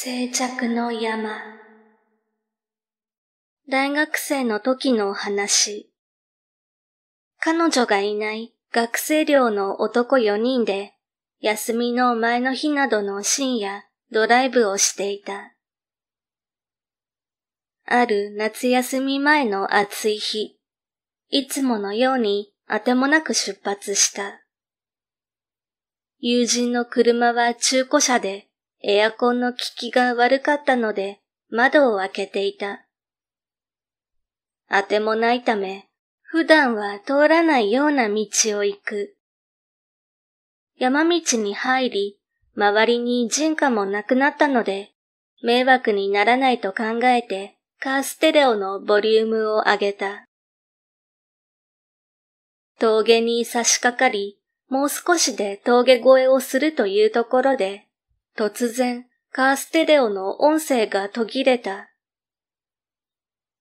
静寂の山。大学生の時のお話。彼女がいない学生寮の男4人で、休みの前の日などの深夜、ドライブをしていた。ある夏休み前の暑い日、いつものようにあてもなく出発した。友人の車は中古車でエアコンの効きが悪かったので窓を開けていた。当てもないため、普段は通らないような道を行く。山道に入り、周りに人家もなくなったので、迷惑にならないと考えて、カーステレオのボリュームを上げた。峠に差し掛かり、もう少しで峠越えをするというところで、突然、カーステレオの音声が途切れた。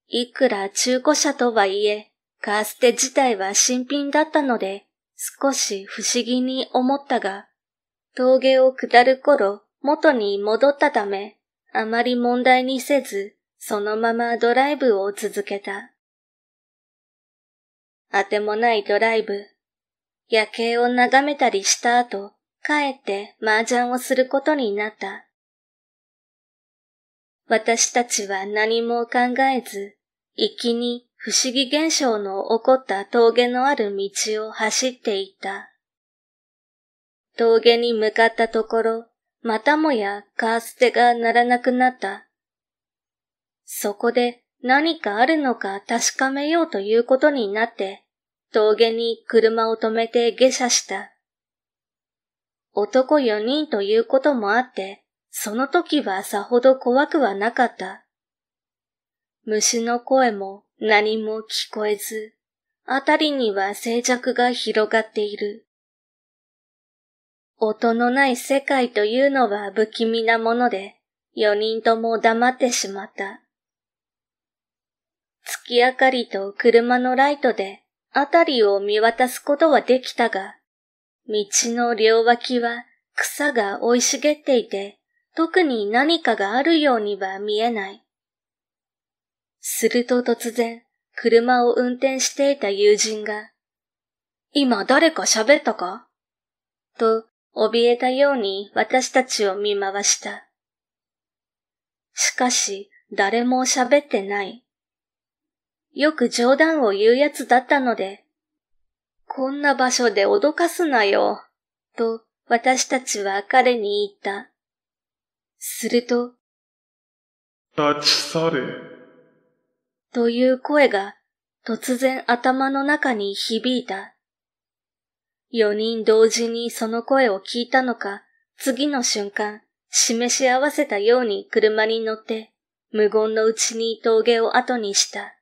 いくら中古車とはいえ、カーステ自体は新品だったので、少し不思議に思ったが、峠を下る頃、元に戻ったため、あまり問題にせず、そのままドライブを続けた。あてもないドライブ。夜景を眺めたりした後、かえって麻雀をすることになった。私たちは何も考えず、一気に不思議現象の起こった峠のある道を走っていた。峠に向かったところ、またもやカーステが鳴らなくなった。そこで何かあるのか確かめようということになって、峠に車を止めて下車した。男4人ということもあって、その時はさほど怖くはなかった。虫の声も何も聞こえず、あたりには静寂が広がっている。音のない世界というのは不気味なもので、4人とも黙ってしまった。月明かりと車のライトであたりを見渡すことはできたが、道の両脇は草が生い茂っていて、特に何かがあるようには見えない。すると突然、車を運転していた友人が、今誰か喋ったかと、怯えたように私たちを見回した。しかし、誰も喋ってない。よく冗談を言うやつだったので、こんな場所で脅かすなよ、と私たちは彼に言った。すると、立ち去れ。という声が突然頭の中に響いた。四人同時にその声を聞いたのか、次の瞬間、示し合わせたように車に乗って、無言のうちに峠を後にした。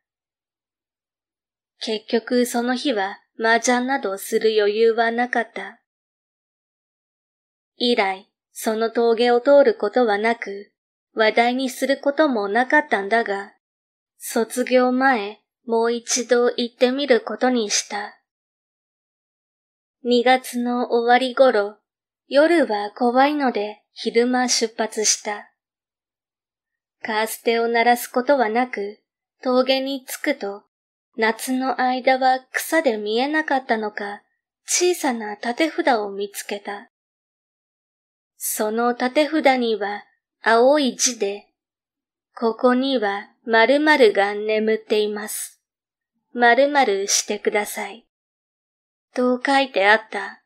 結局その日は麻雀などする余裕はなかった。以来、その峠を通ることはなく、話題にすることもなかったんだが、卒業前、もう一度行ってみることにした。2月の終わり頃、夜は怖いので昼間出発した。カーステを鳴らすことはなく、峠に着くと夏の間は草で見えなかったのか、小さな縦札を見つけた。その縦札には青い字で、ここには〇〇が眠っています。〇〇してください。と書いてあった。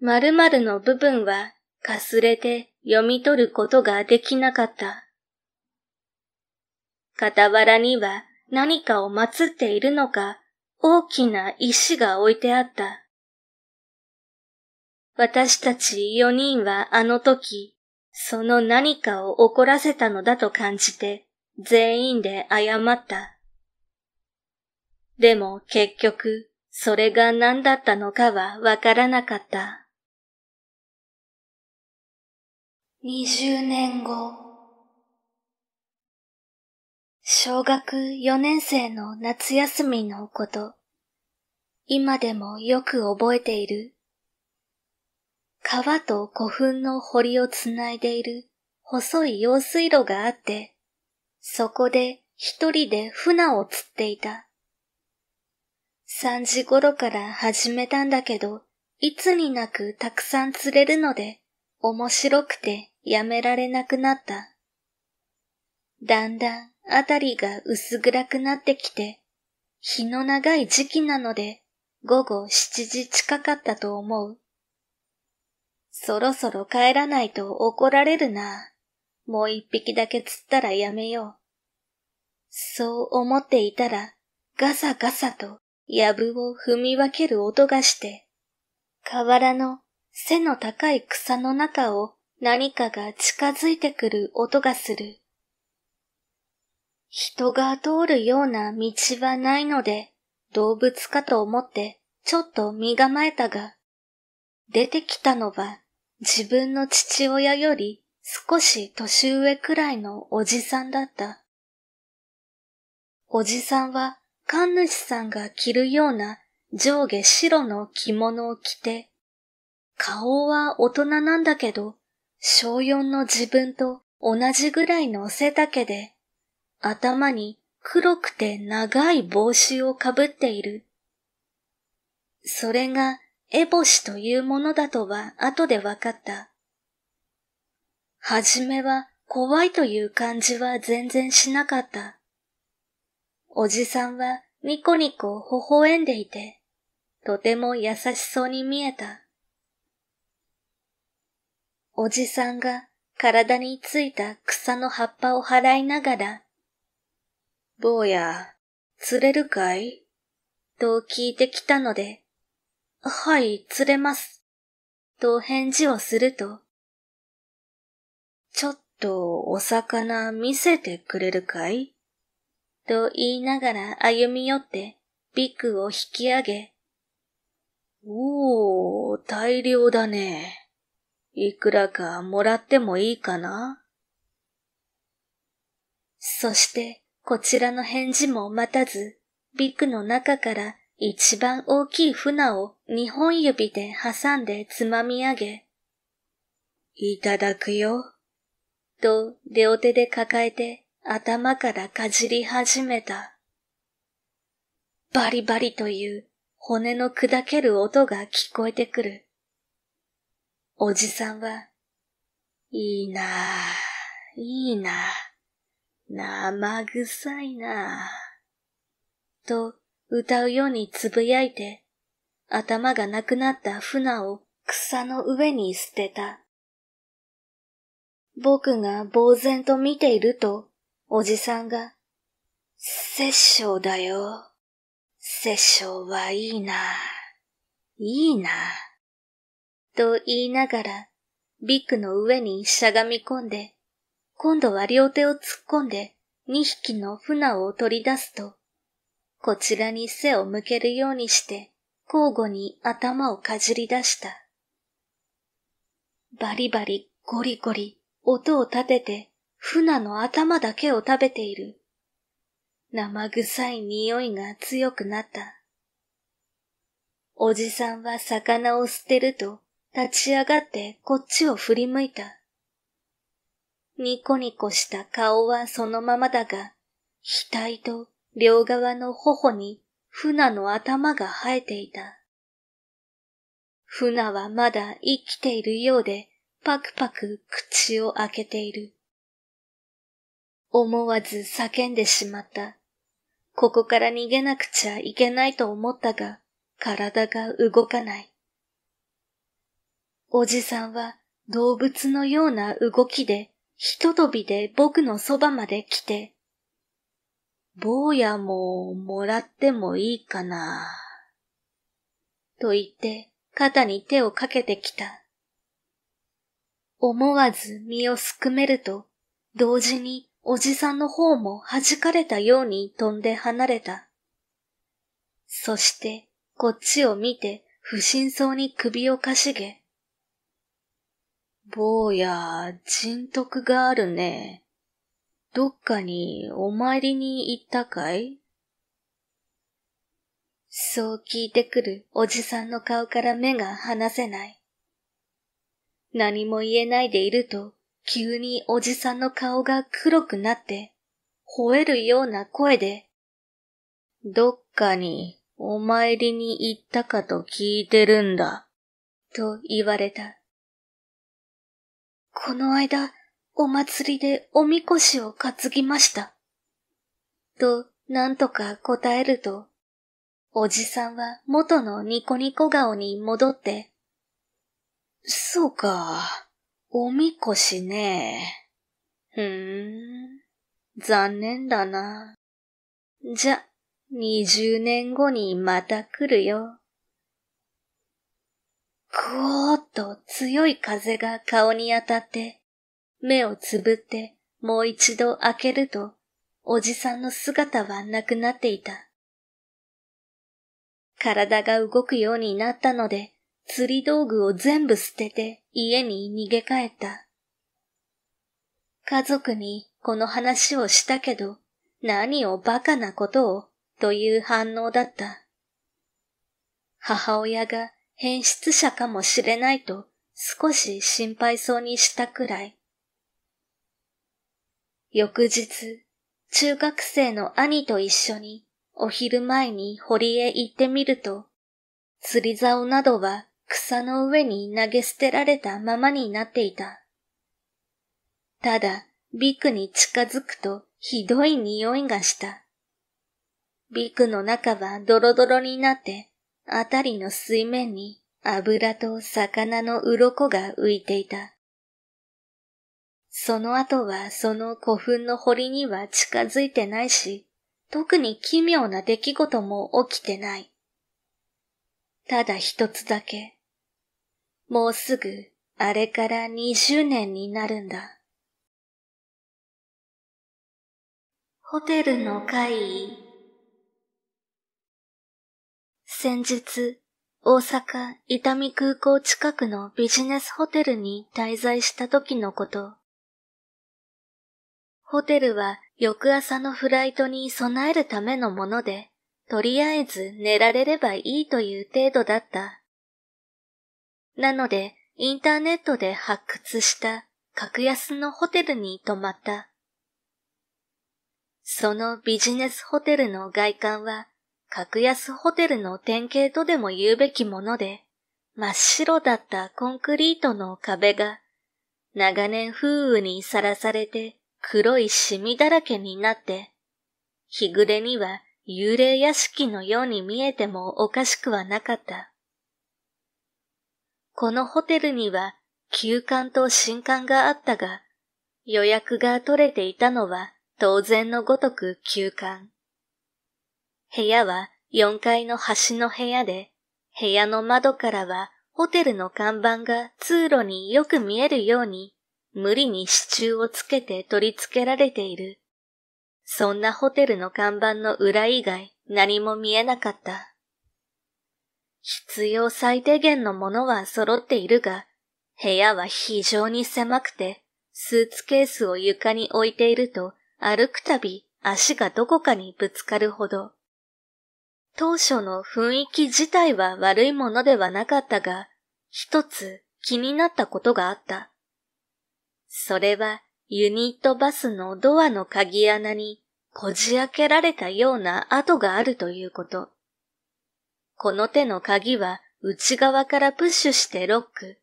〇〇の部分はかすれて読み取ることができなかった。傍らには何かを祀っているのか、大きな石が置いてあった。私たち四人はあの時、その何かを怒らせたのだと感じて、全員で謝った。でも結局、それが何だったのかはわからなかった。二十年後。小学4年生の夏休みのこと、今でもよく覚えている。川と古墳の堀をつないでいる細い用水路があって、そこで一人で船を釣っていた。3時頃から始めたんだけど、いつになくたくさん釣れるので、面白くてやめられなくなった。だんだんあたりが薄暗くなってきて、日の長い時期なので、午後七時近かったと思う。そろそろ帰らないと怒られるな。もう一匹だけ釣ったらやめよう。そう思っていたら、ガサガサと、やぶを踏み分ける音がして、河原の背の高い草の中を何かが近づいてくる音がする。人が通るような道はないので、動物かと思ってちょっと身構えたが、出てきたのは自分の父親より少し年上くらいのおじさんだった。おじさんは神主さんが着るような上下白の着物を着て、顔は大人なんだけど、小4の自分と同じぐらいの背丈で、頭に黒くて長い帽子をかぶっている。それがエボシというものだとは後で分かった。はじめは怖いという感じは全然しなかった。おじさんはニコニコ微笑んでいて、とても優しそうに見えた。おじさんが体についた草の葉っぱを払いながら坊や、釣れるかいと聞いてきたので、はい、釣れます。と返事をすると、ちょっとお魚見せてくれるかいと言いながら歩み寄ってビクを引き上げ、おー、大量だね。いくらかもらってもいいかなそして、こちらの返事も待たず、ビッグの中から一番大きい船を二本指で挟んでつまみ上げ、いただくよ。と両手で抱えて頭からかじり始めた。バリバリという骨の砕ける音が聞こえてくる。おじさんは、いいなぁ、いいなぁ。生臭いなぁ。と歌うようにつぶやいて、頭がなくなった船を草の上に捨てた。僕が呆然と見ていると、おじさんが、殺生だよ。殺生はいいな。いいな。と言いながら、ビッグの上にしゃがみ込んで、今度は両手を突っ込んで2匹の船を取り出すと、こちらに背を向けるようにして交互に頭をかじり出した。バリバリゴリゴリ音を立てて船の頭だけを食べている。生臭い匂いが強くなった。おじさんは魚を捨てると立ち上がってこっちを振り向いた。ニコニコした顔はそのままだが、額と両側の頬に船の頭が生えていた。船はまだ生きているようで、パクパク口を開けている。思わず叫んでしまった。ここから逃げなくちゃいけないと思ったが、体が動かない。おじさんは動物のような動きでひととびで僕のそばまで来て、坊やももらってもいいかな。と言って肩に手をかけてきた。思わず身をすくめると、同時におじさんの方も弾かれたように飛んで離れた。そしてこっちを見て不審そうに首をかしげ、坊や、人徳があるね。どっかにお参りに行ったかいそう聞いてくるおじさんの顔から目が離せない。何も言えないでいると、急におじさんの顔が黒くなって、吠えるような声で、どっかにお参りに行ったかと聞いてるんだ、と言われた。この間、お祭りでおみこしを担ぎました。と、なんとか答えると、おじさんは元のニコニコ顔に戻って、そうか、おみこしね。ふーん、残念だな。じゃ、二十年後にまた来るよ。ぐおーっと強い風が顔に当たって、目をつぶってもう一度開けると、おじさんの姿はなくなっていた。体が動くようになったので、釣り道具を全部捨てて家に逃げ帰った。家族にこの話をしたけど、何をバカなことをという反応だった。母親が変質者かもしれないと少し心配そうにしたくらい。翌日、中学生の兄と一緒にお昼前に堀へ行ってみると、釣り竿などは草の上に投げ捨てられたままになっていた。ただ、ビクに近づくとひどい匂いがした。ビクの中はドロドロになってあたりの水面に油と魚の鱗が浮いていた。その後はその古墳の堀には近づいてないし、特に奇妙な出来事も起きてない。ただ一つだけ。もうすぐ、あれから20年になるんだ。ホテルの会議。先日、大阪伊丹空港近くのビジネスホテルに滞在した時のこと。ホテルは翌朝のフライトに備えるためのもので、とりあえず寝られればいいという程度だった。なので、インターネットで発掘した格安のホテルに泊まった。そのビジネスホテルの外観は格安ホテルの典型とでも言うべきもので、真っ白だったコンクリートの壁が、長年風雨にさらされて黒いシミだらけになって、日暮れには幽霊屋敷のように見えてもおかしくはなかった。このホテルには休館と新館があったが、予約が取れていたのは当然のごとく休館。部屋は4階の端の部屋で、部屋の窓からはホテルの看板が通路によく見えるように、無理に支柱をつけて取り付けられている。そんなホテルの看板の裏以外何も見えなかった。必要最低限のものは揃っているが、部屋は非常に狭くて、スーツケースを床に置いていると歩くたび足がどこかにぶつかるほど。当初の雰囲気自体は悪いものではなかったが、一つ気になったことがあった。それはユニットバスのドアの鍵穴にこじ開けられたような跡があるということ。この手の鍵は内側からプッシュしてロック、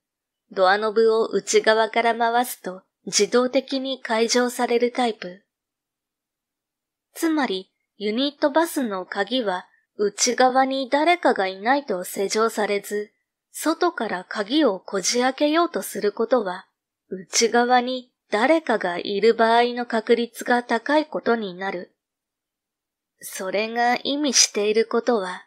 ドアノブを内側から回すと自動的に解錠されるタイプ。つまり、ユニットバスの鍵は内側に誰かがいないと施錠されず、外から鍵をこじ開けようとすることは、内側に誰かがいる場合の確率が高いことになる。それが意味していることは、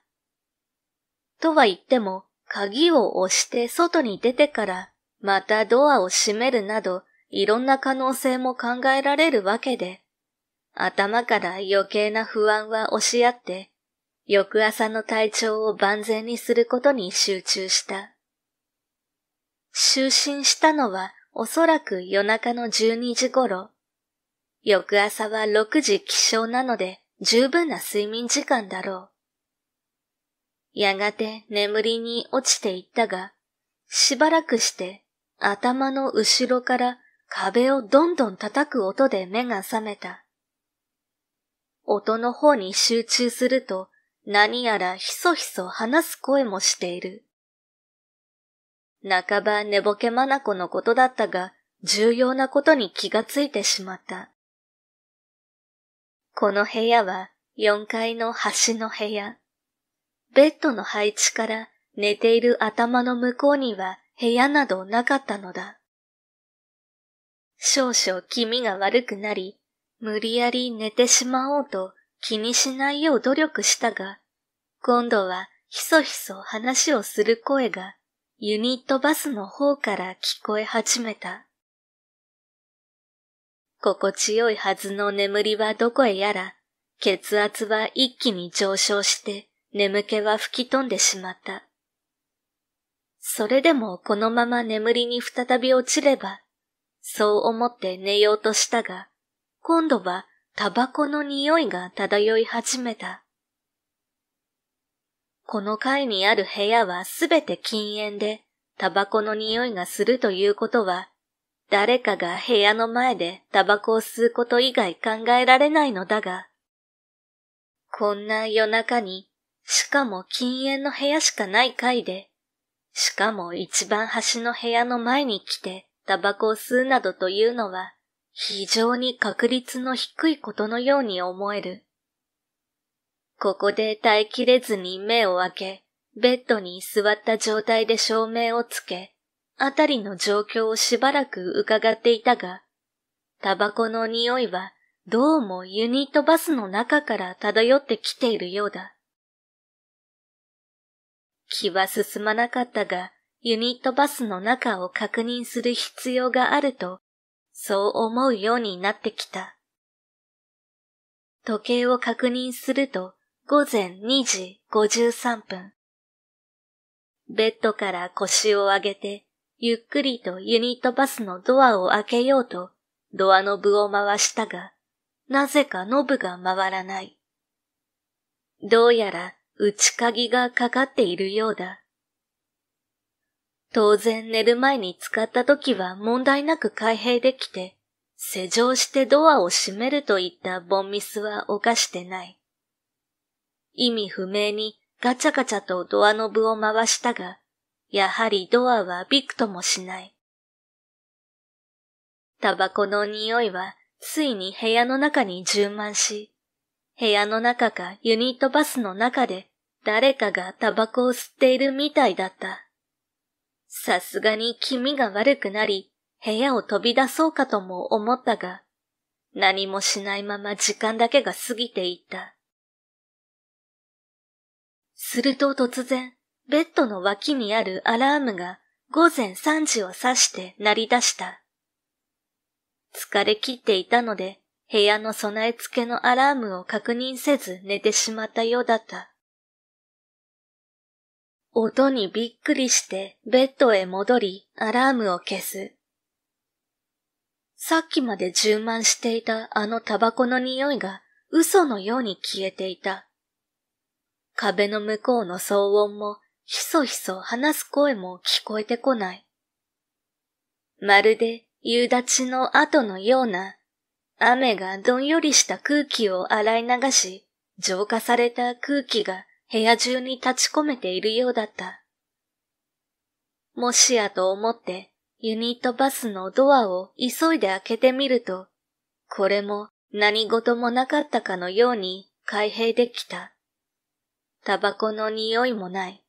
とは言っても、鍵を押して外に出てから、またドアを閉めるなど、いろんな可能性も考えられるわけで、頭から余計な不安は押し合って、翌朝の体調を万全にすることに集中した。就寝したのはおそらく夜中の12時頃。翌朝は6時起床なので十分な睡眠時間だろう。やがて眠りに落ちていったが、しばらくして頭の後ろから壁をどんどん叩く音で目が覚めた。音の方に集中すると何やらひそひそ話す声もしている。半ば寝ぼけまなこのことだったが、重要なことに気がついてしまった。この部屋は4階の端の部屋。ベッドの配置から寝ている頭の向こうには部屋などなかったのだ。少々気味が悪くなり、無理やり寝てしまおうと気にしないよう努力したが、今度はひそひそ話をする声がユニットバスの方から聞こえ始めた。心地よいはずの眠りはどこへやら、血圧は一気に上昇して眠気は吹き飛んでしまった。それでもこのまま眠りに再び落ちれば、そう思って寝ようとしたが、今度はタバコの匂いが漂い始めた。この階にある部屋はすべて禁煙で、タバコの匂いがするということは、誰かが部屋の前でタバコを吸うこと以外考えられないのだが、こんな夜中に、しかも禁煙の部屋しかない階で、しかも一番端の部屋の前に来てタバコを吸うなどというのは、非常に確率の低いことのように思える。ここで耐えきれずに目を開け、ベッドに座った状態で照明をつけ、あたりの状況をしばらく伺っていたが、タバコの匂いはどうもユニットバスの中から漂ってきているようだ。気は進まなかったが、ユニットバスの中を確認する必要があるとそう思うようになってきた。時計を確認すると午前2時53分。ベッドから腰を上げて、ゆっくりとユニットバスのドアを開けようと、ドアノブを回したが、なぜかノブが回らない。どうやら内鍵がかかっているようだ。当然寝る前に使った時は問題なく開閉できて、施錠してドアを閉めるといったボンミスは犯してない。意味不明にガチャガチャとドアノブを回したが、やはりドアはびくともしない。タバコの匂いはついに部屋の中に充満し、部屋の中かユニットバスの中で誰かがタバコを吸っているみたいだった。さすがに気味が悪くなり、部屋を飛び出そうかとも思ったが、何もしないまま時間だけが過ぎていった。すると突然、ベッドの脇にあるアラームが午前3時を指して鳴り出した。疲れ切っていたので、部屋の備え付けのアラームを確認せず寝てしまったようだった。音にびっくりしてベッドへ戻りアラームを消す。さっきまで充満していたあのタバコの匂いが嘘のように消えていた。壁の向こうの騒音もひそひそ話す声も聞こえてこない。まるで夕立の後のような雨がどんよりした空気を洗い流し浄化された空気が部屋中に立ち込めているようだった。もしやと思ってユニットバスのドアを急いで開けてみると、これも何事もなかったかのように開閉できた。タバコの匂いもない。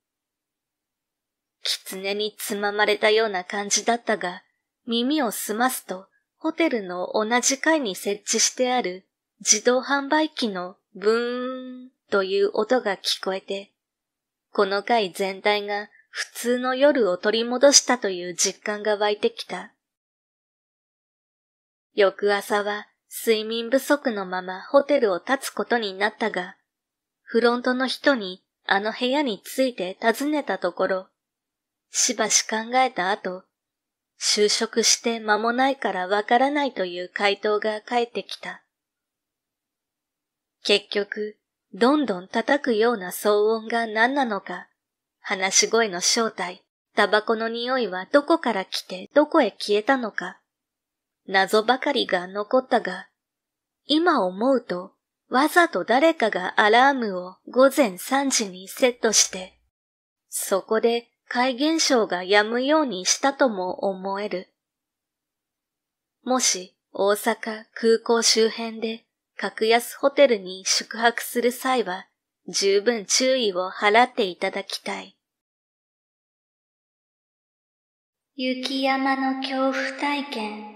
狐につままれたような感じだったが、耳を澄ますとホテルの同じ階に設置してある自動販売機のブーンという音が聞こえて、この回全体が普通の夜を取り戻したという実感が湧いてきた。翌朝は睡眠不足のままホテルを立つことになったが、フロントの人にあの部屋について尋ねたところ、しばし考えた後、就職して間もないからわからないという回答が返ってきた。結局、どんどん叩くような騒音が何なのか、話し声の正体、タバコの匂いはどこから来てどこへ消えたのか、謎ばかりが残ったが、今思うと、わざと誰かがアラームを午前3時にセットして、そこで怪現象が止むようにしたとも思える。もし大阪空港周辺で格安ホテルに宿泊する際は十分注意を払っていただきたい。雪山の恐怖体験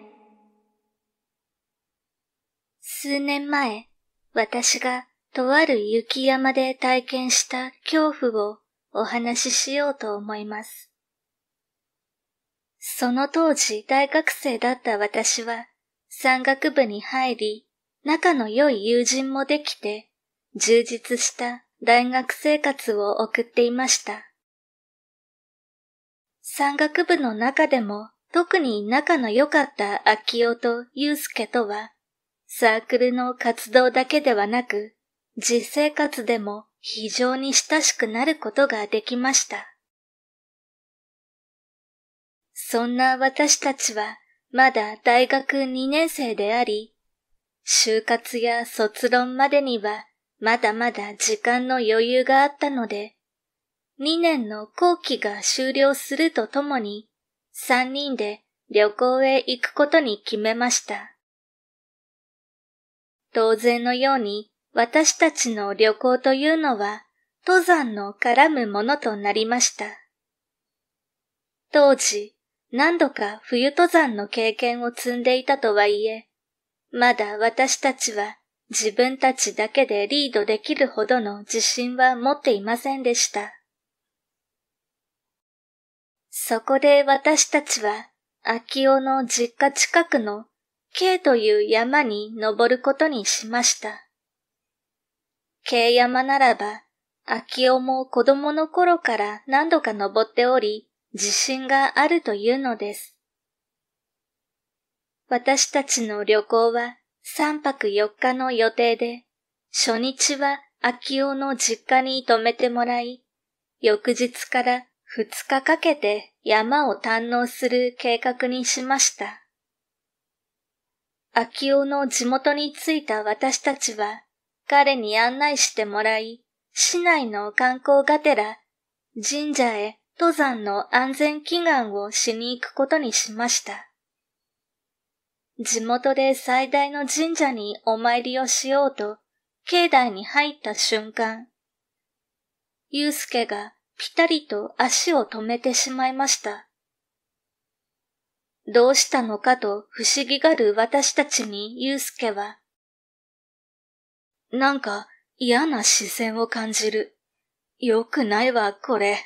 数年前、私がとある雪山で体験した恐怖をお話ししようと思います。その当時大学生だった私は山岳部に入り仲の良い友人もできて、充実した大学生活を送っていました。山岳部の中でも特に仲の良かった秋夫と祐介とは、サークルの活動だけではなく、実生活でも非常に親しくなることができました。そんな私たちはまだ大学2年生であり、就活や卒論までにはまだまだ時間の余裕があったので、2年の後期が終了するとともに、3人で旅行へ行くことに決めました。当然のように私たちの旅行というのは登山の絡むものとなりました。当時何度か冬登山の経験を積んでいたとはいえ、まだ私たちは自分たちだけでリードできるほどの自信は持っていませんでした。そこで私たちは、秋夫の実家近くの K という山に登ることにしました。K 山ならば、秋夫も子供の頃から何度か登っており、自信があるというのです。私たちの旅行は3泊4日の予定で、初日は秋夫の実家に泊めてもらい、翌日から2日かけて山を堪能する計画にしました。秋夫の地元に着いた私たちは彼に案内してもらい、市内の観光がてら神社へ登山の安全祈願をしに行くことにしました。地元で最大の神社にお参りをしようと、境内に入った瞬間、ゆうすけがぴたりと足を止めてしまいました。どうしたのかと不思議がる私たちにゆうすけは、なんか嫌な視線を感じる。よくないわ、これ。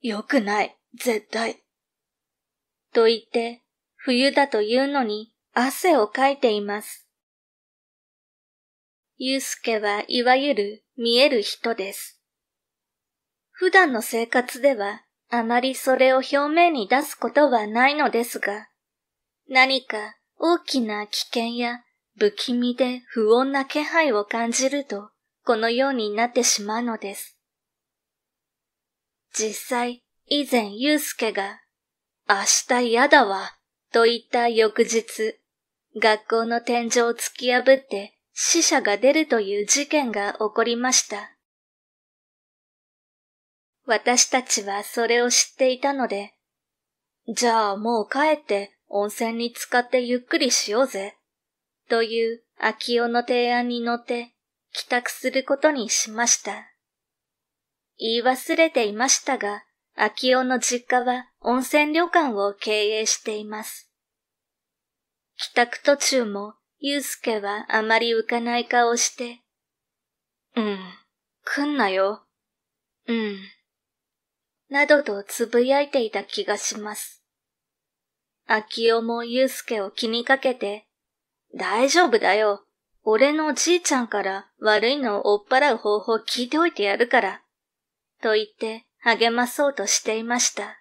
よくない、絶対。と言って、冬だというのに汗をかいています。ゆうすけはいわゆる見える人です。普段の生活ではあまりそれを表面に出すことはないのですが、何か大きな危険や不気味で不穏な気配を感じると、このようになってしまうのです。実際、以前ゆうすけが、明日嫌だわ、と言った翌日、学校の天井を突き破って死者が出るという事件が起こりました。私たちはそれを知っていたので、じゃあもう帰って温泉に浸かってゆっくりしようぜ、という秋夫の提案に乗って帰宅することにしました。言い忘れていましたが、秋夫の実家は温泉旅館を経営しています。帰宅途中も、ゆうすけはあまり浮かない顔して、うん、来んなよ、うん、などとつぶやいていた気がします。秋夫もゆうすけを気にかけて、大丈夫だよ。俺のおじいちゃんから悪いのを追っ払う方法聞いておいてやるから。と言って励まそうとしていました。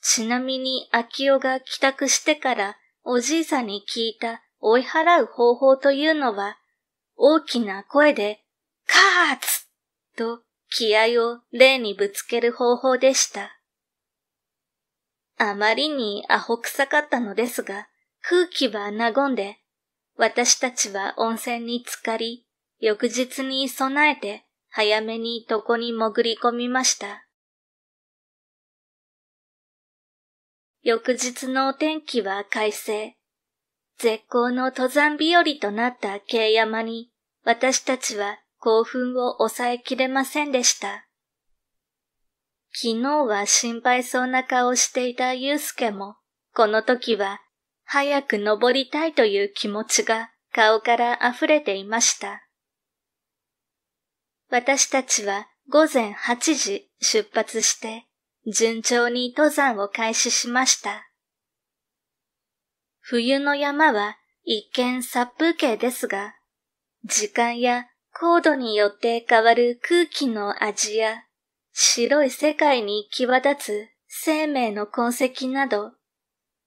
ちなみに秋夫が帰宅してからおじいさんに聞いた追い払う方法というのは、大きな声で、カーツと気合を霊にぶつける方法でした。あまりにアホ臭かったのですが、空気は和んで、私たちは温泉に浸かり、翌日に備えて早めに床に潜り込みました。翌日のお天気は快晴。絶好の登山日和となった慶山に、私たちは興奮を抑えきれませんでした。昨日は心配そうな顔をしていたゆうすけも、この時は早く登りたいという気持ちが顔から溢れていました。私たちは午前8時出発して順調に登山を開始しました。冬の山は一見殺風景ですが、時間や高度によって変わる空気の味や、白い世界に際立つ生命の痕跡など、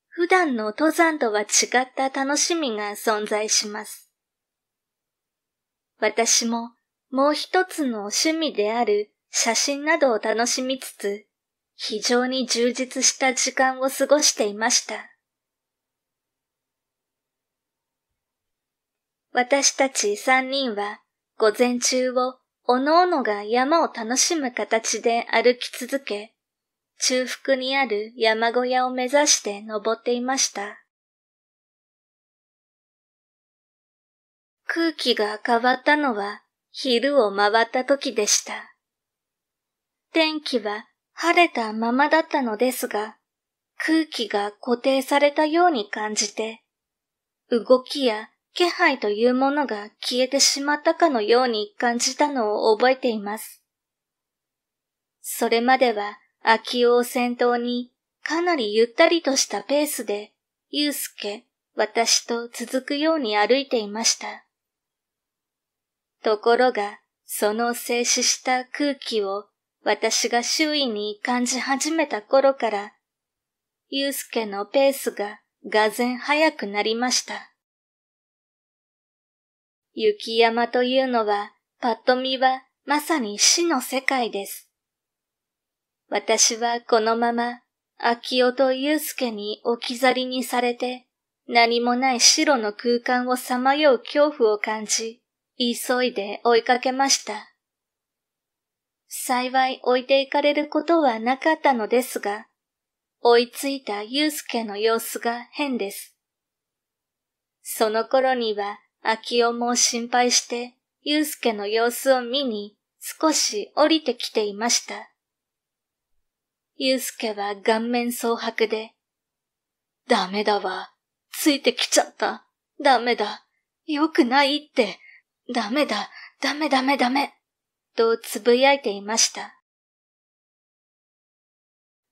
普段の登山とは違った楽しみが存在します。私ももう一つの趣味である写真などを楽しみつつ、非常に充実した時間を過ごしていました。私たち三人は午前中をおのおのが山を楽しむ形で歩き続け、中腹にある山小屋を目指して登っていました。空気が変わったのは昼を回った時でした。天気は晴れたままだったのですが、空気が固定されたように感じて、動きや気配というものが消えてしまったかのように感じたのを覚えています。それまでは秋尾を先頭にかなりゆったりとしたペースで、ゆうすけ、私と続くように歩いていました。ところが、その静止した空気を私が周囲に感じ始めた頃から、ゆうすけのペースががぜん早くなりました。雪山というのは、ぱっと見はまさに死の世界です。私はこのまま、秋夫とゆうすけに置き去りにされて、何もない白の空間をさまよう恐怖を感じ、急いで追いかけました。幸い置いていかれることはなかったのですが、追いついたスケの様子が変です。その頃には、秋夫も心配して、スケの様子を見に少し降りてきていました。スケは顔面蒼白で、ダメだわ。ついてきちゃった。ダメだ。よくないって。ダメだ。ダメダメダメ。とつぶやいていました。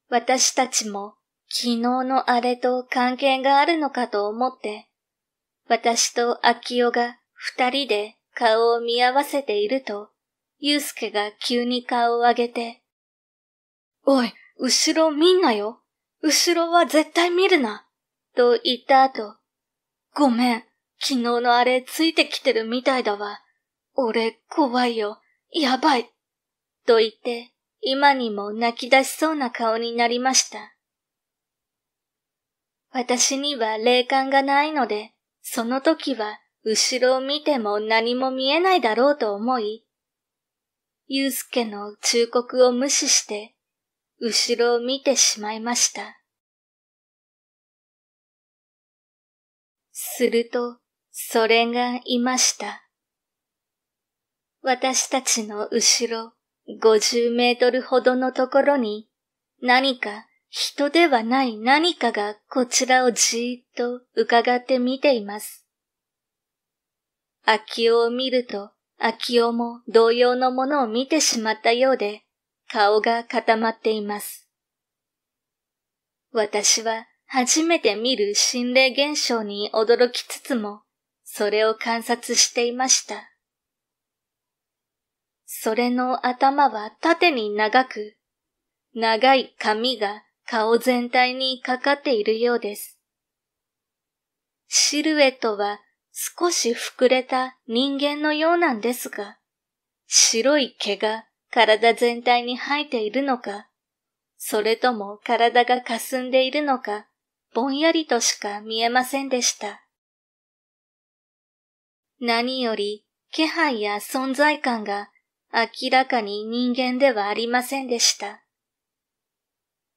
私たちも昨日のあれと関係があるのかと思って、私と秋代が二人で顔を見合わせていると、ゆうすけが急に顔を上げて、おい、後ろ見んなよ。後ろは絶対見るな。と言った後、ごめん、昨日のあれついてきてるみたいだわ。俺怖いよ。やばい、と言って今にも泣き出しそうな顔になりました。私には霊感がないので、その時は後ろを見ても何も見えないだろうと思い、ゆうすけの忠告を無視して、後ろを見てしまいました。すると、それがいました。私たちの後ろ50メートルほどのところに何か人ではない何かがこちらをじーっと伺って見ています。秋夫を見ると秋夫も同様のものを見てしまったようで顔が固まっています。私は初めて見る心霊現象に驚きつつもそれを観察していました。それの頭は縦に長く、長い髪が顔全体にかかっているようです。シルエットは少し膨れた人間のようなんですが、白い毛が体全体に生えているのか、それとも体が霞んでいるのか、ぼんやりとしか見えませんでした。何より気配や存在感が明らかに人間ではありませんでした。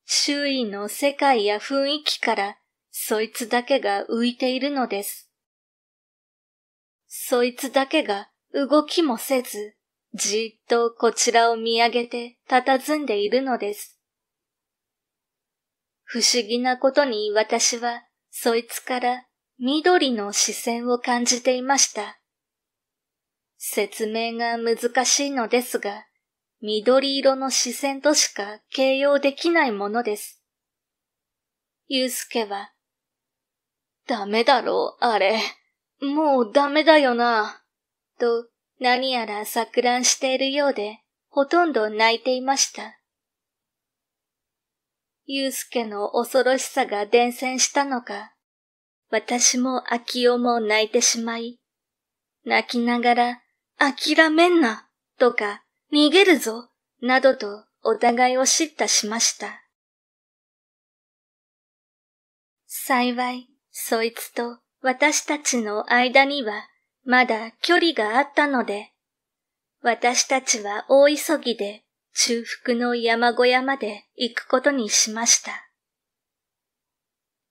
周囲の世界や雰囲気からそいつだけが浮いているのです。そいつだけが動きもせず、じっとこちらを見上げて佇んでいるのです。不思議なことに私はそいつから緑の視線を感じていました。説明が難しいのですが、緑色の視線としか形容できないものです。ゆうすけは、ダメだろう、あれ。もうダメだよな。と、何やら錯乱しているようで、ほとんど泣いていました。ゆうすけの恐ろしさが伝染したのか、私も秋代も泣いてしまい、泣きながら諦めんな、とか、逃げるぞ、などとお互いを叱咤しました。幸い、そいつと私たちの間にはまだ距離があったので、私たちは大急ぎで中腹の山小屋まで行くことにしました。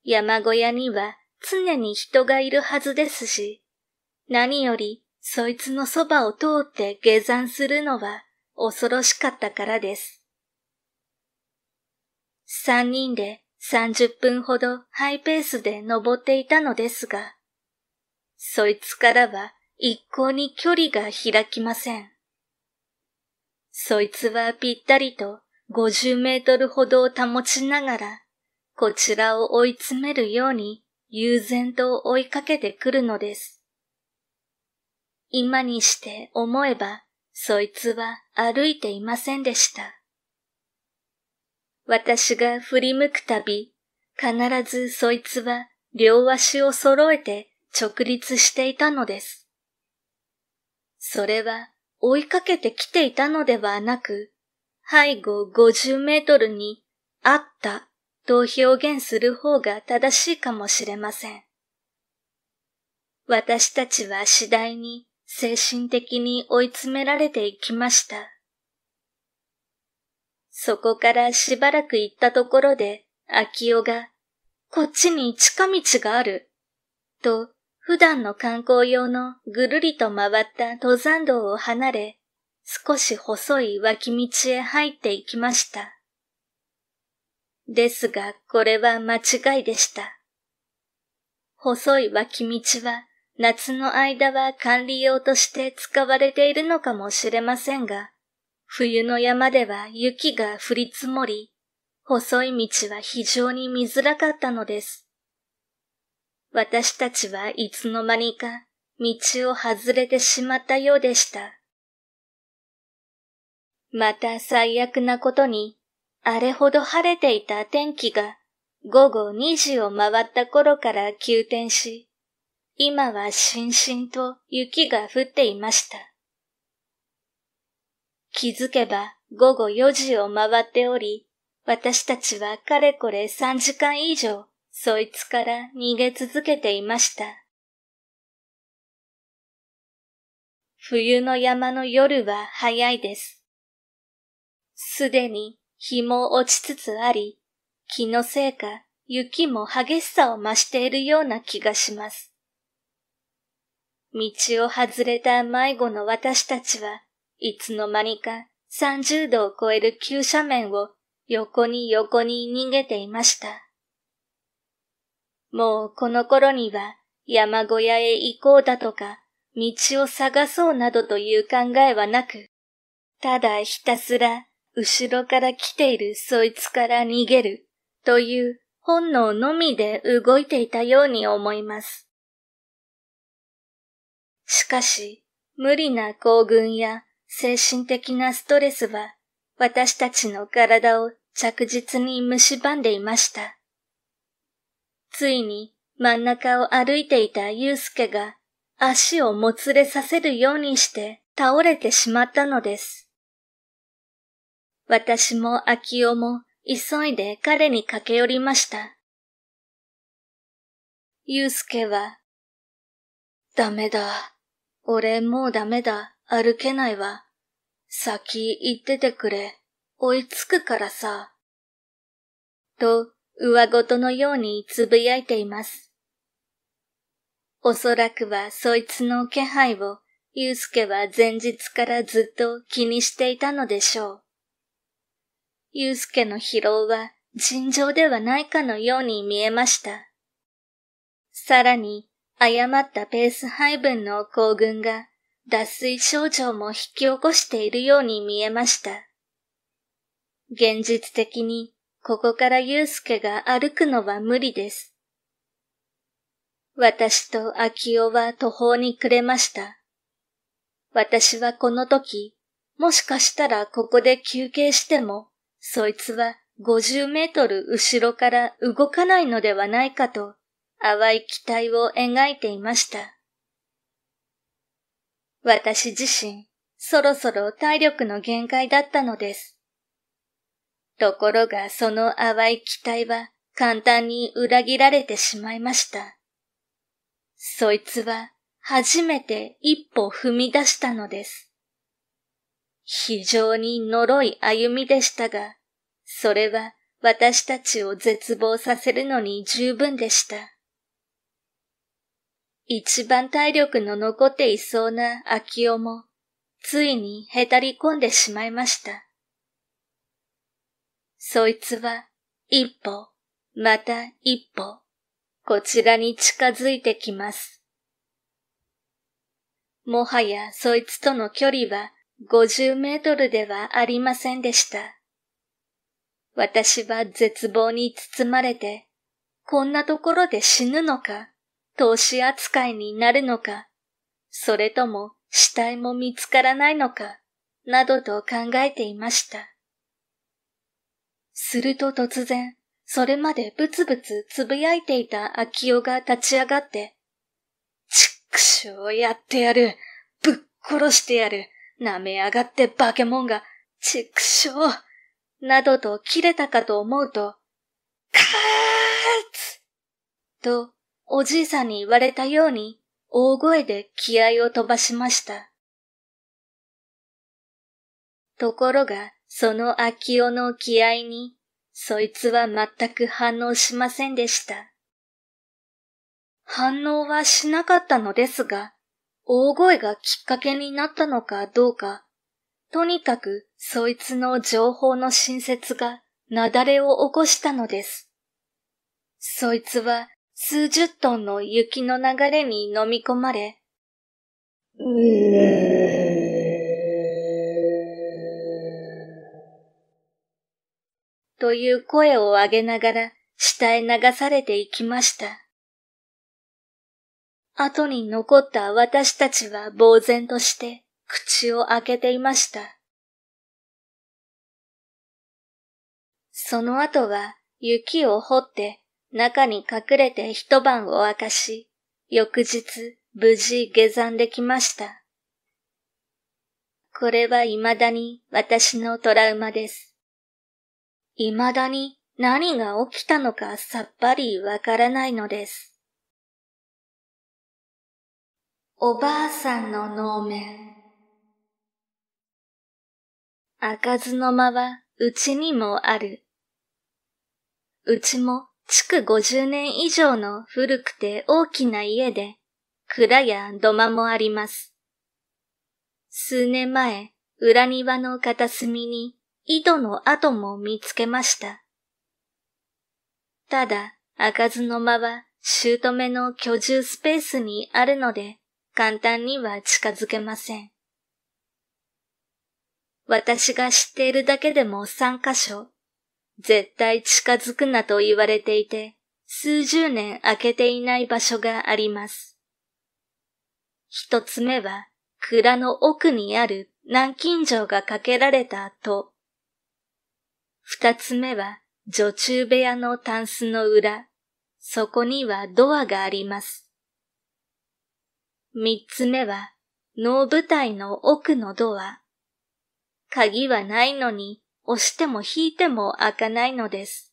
山小屋には常に人がいるはずですし、何よりそいつのそばを通って下山するのは恐ろしかったからです。三人で三十分ほどハイペースで登っていたのですが、そいつからは一向に距離が開きません。そいつはぴったりと五十メートルほどを保ちながら、こちらを追い詰めるように悠然と追いかけてくるのです。今にして思えば、そいつは歩いていませんでした。私が振り向くたび、必ずそいつは両足を揃えて直立していたのです。それは追いかけてきていたのではなく、背後50メートルにあったと表現する方が正しいかもしれません。私たちは次第に精神的に追い詰められていきました。そこからしばらく行ったところで、秋代が、こっちに近道がある、と普段の観光用のぐるりと回った登山道を離れ、少し細い脇道へ入っていきました。ですが、これは間違いでした。細い脇道は夏の間は管理用として使われているのかもしれませんが、冬の山では雪が降り積もり、細い道は非常に見づらかったのです。私たちはいつの間にか道を外れてしまったようでした。また最悪なことに、あれほど晴れていた天気が午後2時を回った頃から急転し、今はしんしんと雪が降っていました。気づけば午後4時を回っており、私たちはかれこれ3時間以上、そいつから逃げ続けていました。冬の山の夜は早いです。すでに日も落ちつつあり、気のせいか雪も激しさを増しているような気がします。道を外れた迷子の私たちはいつの間にか30度を超える急斜面を横に横に逃げていました。もうこの頃には山小屋へ行こうだとか道を探そうなどという考えはなく、ただひたすら後ろから来ているそいつから逃げるという本能のみで動いていたように思います。しかし、無理な行軍や精神的なストレスは私たちの体を着実に蝕んでいました。ついに真ん中を歩いていたスケが足をもつれさせるようにして倒れてしまったのです。私も秋夫も急いで彼に駆け寄りました。スケは、ダメだ。俺もうダメだ、歩けないわ。先行っててくれ、追いつくからさ。と、上ごとのようにつぶやいています。おそらくはそいつの気配を、ゆうすけは前日からずっと気にしていたのでしょう。ゆうすけの疲労は尋常ではないかのように見えました。さらに、誤ったペース配分の行軍が脱水症状も引き起こしているように見えました。現実的にここから祐介が歩くのは無理です。私と秋夫は途方に暮れました。私はこの時、もしかしたらここで休憩しても、そいつは50メートル後ろから動かないのではないかと淡い期待を描いていました。私自身、そろそろ体力の限界だったのです。ところがその淡い期待は簡単に裏切られてしまいました。そいつは初めて一歩踏み出したのです。非常に呪い歩みでしたが、それは私たちを絶望させるのに十分でした。一番体力の残っていそうな秋夫も、ついにへたり込んでしまいました。そいつは、一歩、また一歩、こちらに近づいてきます。もはやそいつとの距離は50メートルではありませんでした。私は絶望に包まれて、こんなところで死ぬのか投資扱いになるのか、それとも死体も見つからないのか、などと考えていました。すると突然、それまでブツブツつぶやいていた秋代が立ち上がって、ちっくしょうやってやる、ぶっ殺してやる、舐めやがって化け物が、ちっくしょう、などと切れたかと思うと、かーつとおじいさんに言われたように大声で気合を飛ばしました。ところが、その秋夫の気合に、そいつは全く反応しませんでした。反応はしなかったのですが、大声がきっかけになったのかどうか、とにかくそいつの情報の新説が雪崩を起こしたのです。そいつは数十トンの雪の流れに飲み込まれ、という声を上げながら下へ流されていきました。後に残った私たちは呆然として口を開けていました。その後は雪を掘って中に隠れて一晩を明かし、翌日、無事下山できました。これは未だに私のトラウマです。未だに何が起きたのかさっぱりわからないのです。おばあさんの能面。開かずの間はうちにもある。うちも築50年以上の古くて大きな家で、蔵や土間もあります。数年前、裏庭の片隅に井戸の跡も見つけました。ただ、開かずの間は姑の居住スペースにあるので、簡単には近づけません。私が知っているだけでも3箇所、絶対近づくなと言われていて、数十年開けていない場所があります。一つ目は、蔵の奥にある南京錠がかけられた後。二つ目は、女中部屋のタンスの裏。そこにはドアがあります。三つ目は、能舞台の奥のドア。鍵はないのに、押しても引いても開かないのです。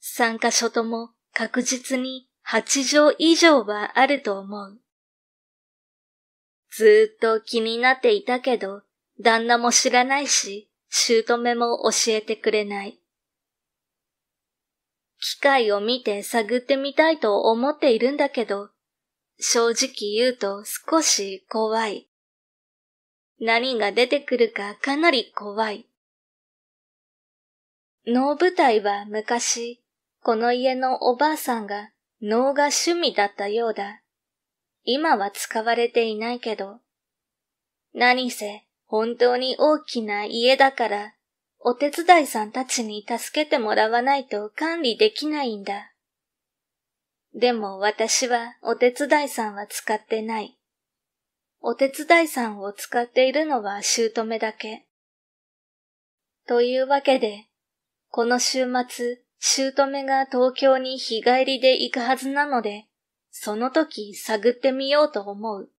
三箇所とも確実に八畳以上はあると思う。ずーっと気になっていたけど、旦那も知らないし、姑も教えてくれない。機械を見て探ってみたいと思っているんだけど、正直言うと少し怖い。何が出てくるかかなり怖い。能舞台は昔、この家のおばあさんが能が趣味だったようだ。今は使われていないけど。何せ本当に大きな家だから、お手伝いさんたちに助けてもらわないと管理できないんだ。でも私はお手伝いさんは使ってない。お手伝いさんを使っているのは姑だけ。というわけで、この週末、姑が東京に日帰りで行くはずなので、その時探ってみようと思う。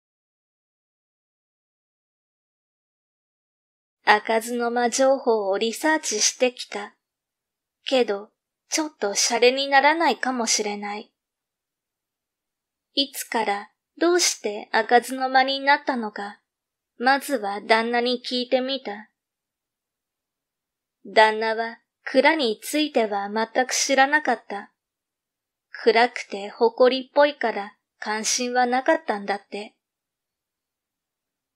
開かずの間情報をリサーチしてきた。けど、ちょっとシャレにならないかもしれない。いつからどうして開かずの間になったのか、まずは旦那に聞いてみた。旦那は蔵については全く知らなかった。暗くて誇りっぽいから関心はなかったんだって。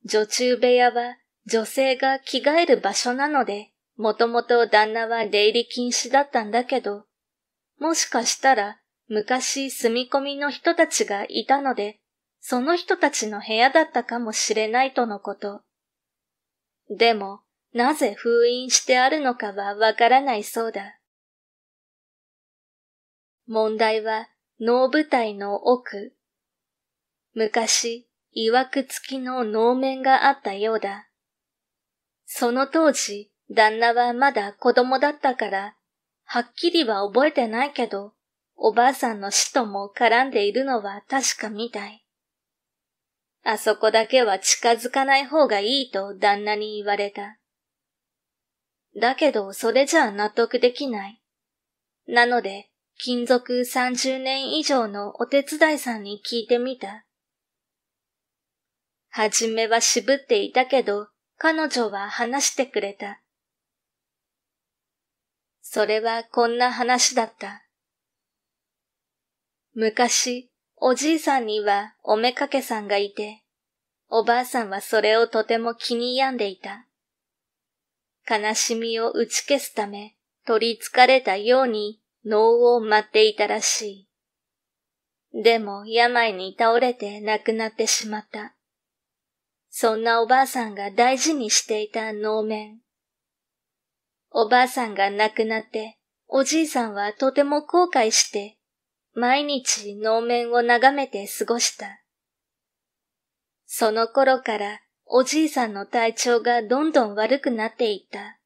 女中部屋は女性が着替える場所なので、もともと旦那は出入り禁止だったんだけど、もしかしたら昔住み込みの人たちがいたので、その人たちの部屋だったかもしれないとのこと。でも、なぜ封印してあるのかはわからないそうだ。問題は、能舞台の奥。昔、曰く付きの能面があったようだ。その当時、旦那はまだ子供だったから、はっきりは覚えてないけど、おばあさんの死とも絡んでいるのは確かみたい。あそこだけは近づかない方がいいと旦那に言われた。だけど、それじゃ納得できない。なので、勤続30年以上のお手伝いさんに聞いてみた。はじめは渋っていたけど、彼女は話してくれた。それはこんな話だった。昔、おじいさんにはおめかけさんがいて、おばあさんはそれをとても気に病んでいた。悲しみを打ち消すため取りつかれたように脳を待っていたらしい。でも病に倒れて亡くなってしまった。そんなおばあさんが大事にしていた能面。おばあさんが亡くなって、おじいさんはとても後悔して毎日能面を眺めて過ごした。その頃からおじいさんの体調がどんどん悪くなっていった。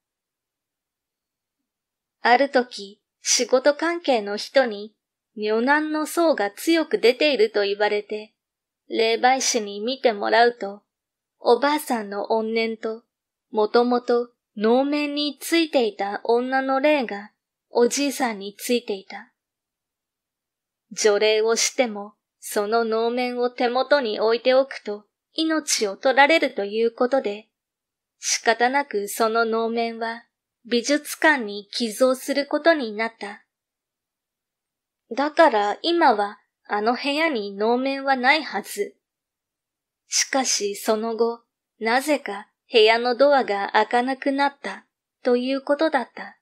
ある時、仕事関係の人に、女難の層が強く出ていると言われて、霊媒師に見てもらうと、おばあさんの怨念と、もともと能面についていた女の霊が、おじいさんについていた。除霊をしても、その能面を手元に置いておくと命を取られるということで、仕方なくその能面は美術館に寄贈することになった。だから今はあの部屋に能面はないはず。しかしその後、なぜか部屋のドアが開かなくなったということだった。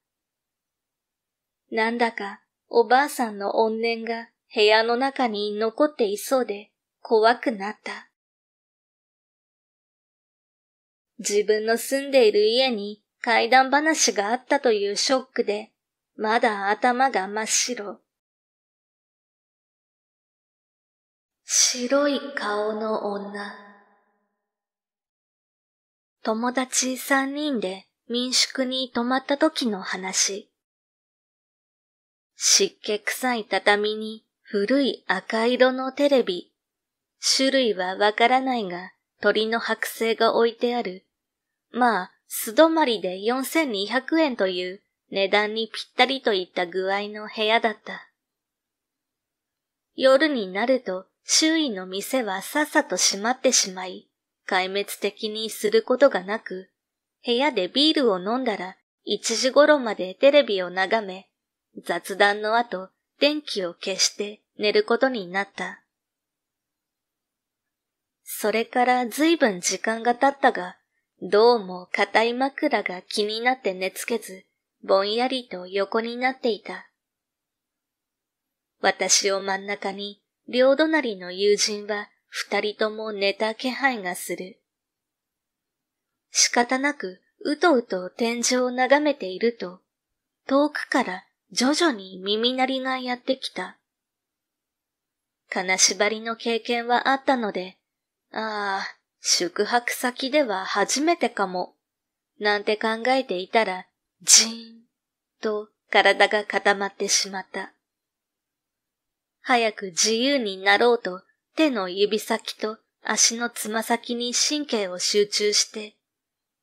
なんだかおばあさんの怨念が部屋の中に残っていそうで怖くなった。自分の住んでいる家に怪談話があったというショックで、まだ頭が真っ白。白い顔の女。友達三人で民宿に泊まった時の話。湿気臭い畳に古い赤色のテレビ。種類はわからないが、鳥の剥製が置いてある。まあ、素泊まりで4200円という値段にぴったりといった具合の部屋だった。夜になると周囲の店はさっさと閉まってしまい、壊滅的にすることがなく、部屋でビールを飲んだら1時頃までテレビを眺め、雑談の後、電気を消して寝ることになった。それから随分時間が経ったが、どうも硬い枕が気になって寝つけず、ぼんやりと横になっていた。私を真ん中に、両隣の友人は二人とも寝た気配がする。仕方なく、うとうと天井を眺めていると、遠くから徐々に耳鳴りがやってきた。金縛りの経験はあったので、ああ、宿泊先では初めてかも、なんて考えていたら、じーんと体が固まってしまった。早く自由になろうと手の指先と足のつま先に神経を集中して、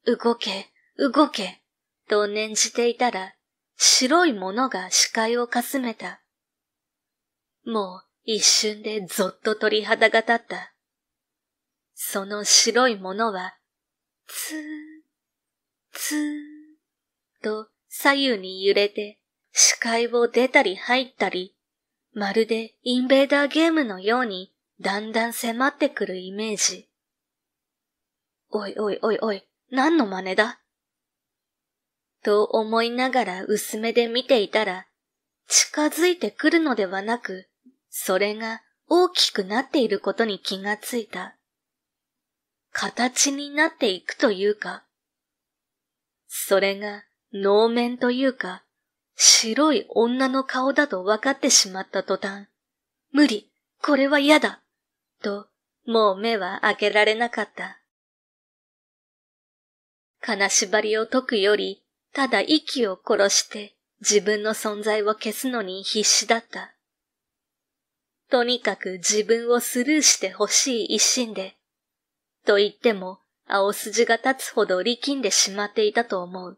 動け、動け、と念じていたら、白いものが視界をかすめた。もう一瞬でぞっと鳥肌が立った。その白いものは、つー、つー、と左右に揺れて視界を出たり入ったり、まるでインベーダーゲームのようにだんだん迫ってくるイメージ。おいおいおいおい、何の真似だと思いながら薄めで見ていたら、近づいてくるのではなく、それが大きくなっていることに気がついた。形になっていくというか、それが能面というか、白い女の顔だと分かってしまった途端、無理、これは嫌だ、と、もう目は開けられなかった。金縛りを解くより、ただ息を殺して自分の存在を消すのに必死だった。とにかく自分をスルーして欲しい一心で、と言っても青筋が立つほど力んでしまっていたと思う。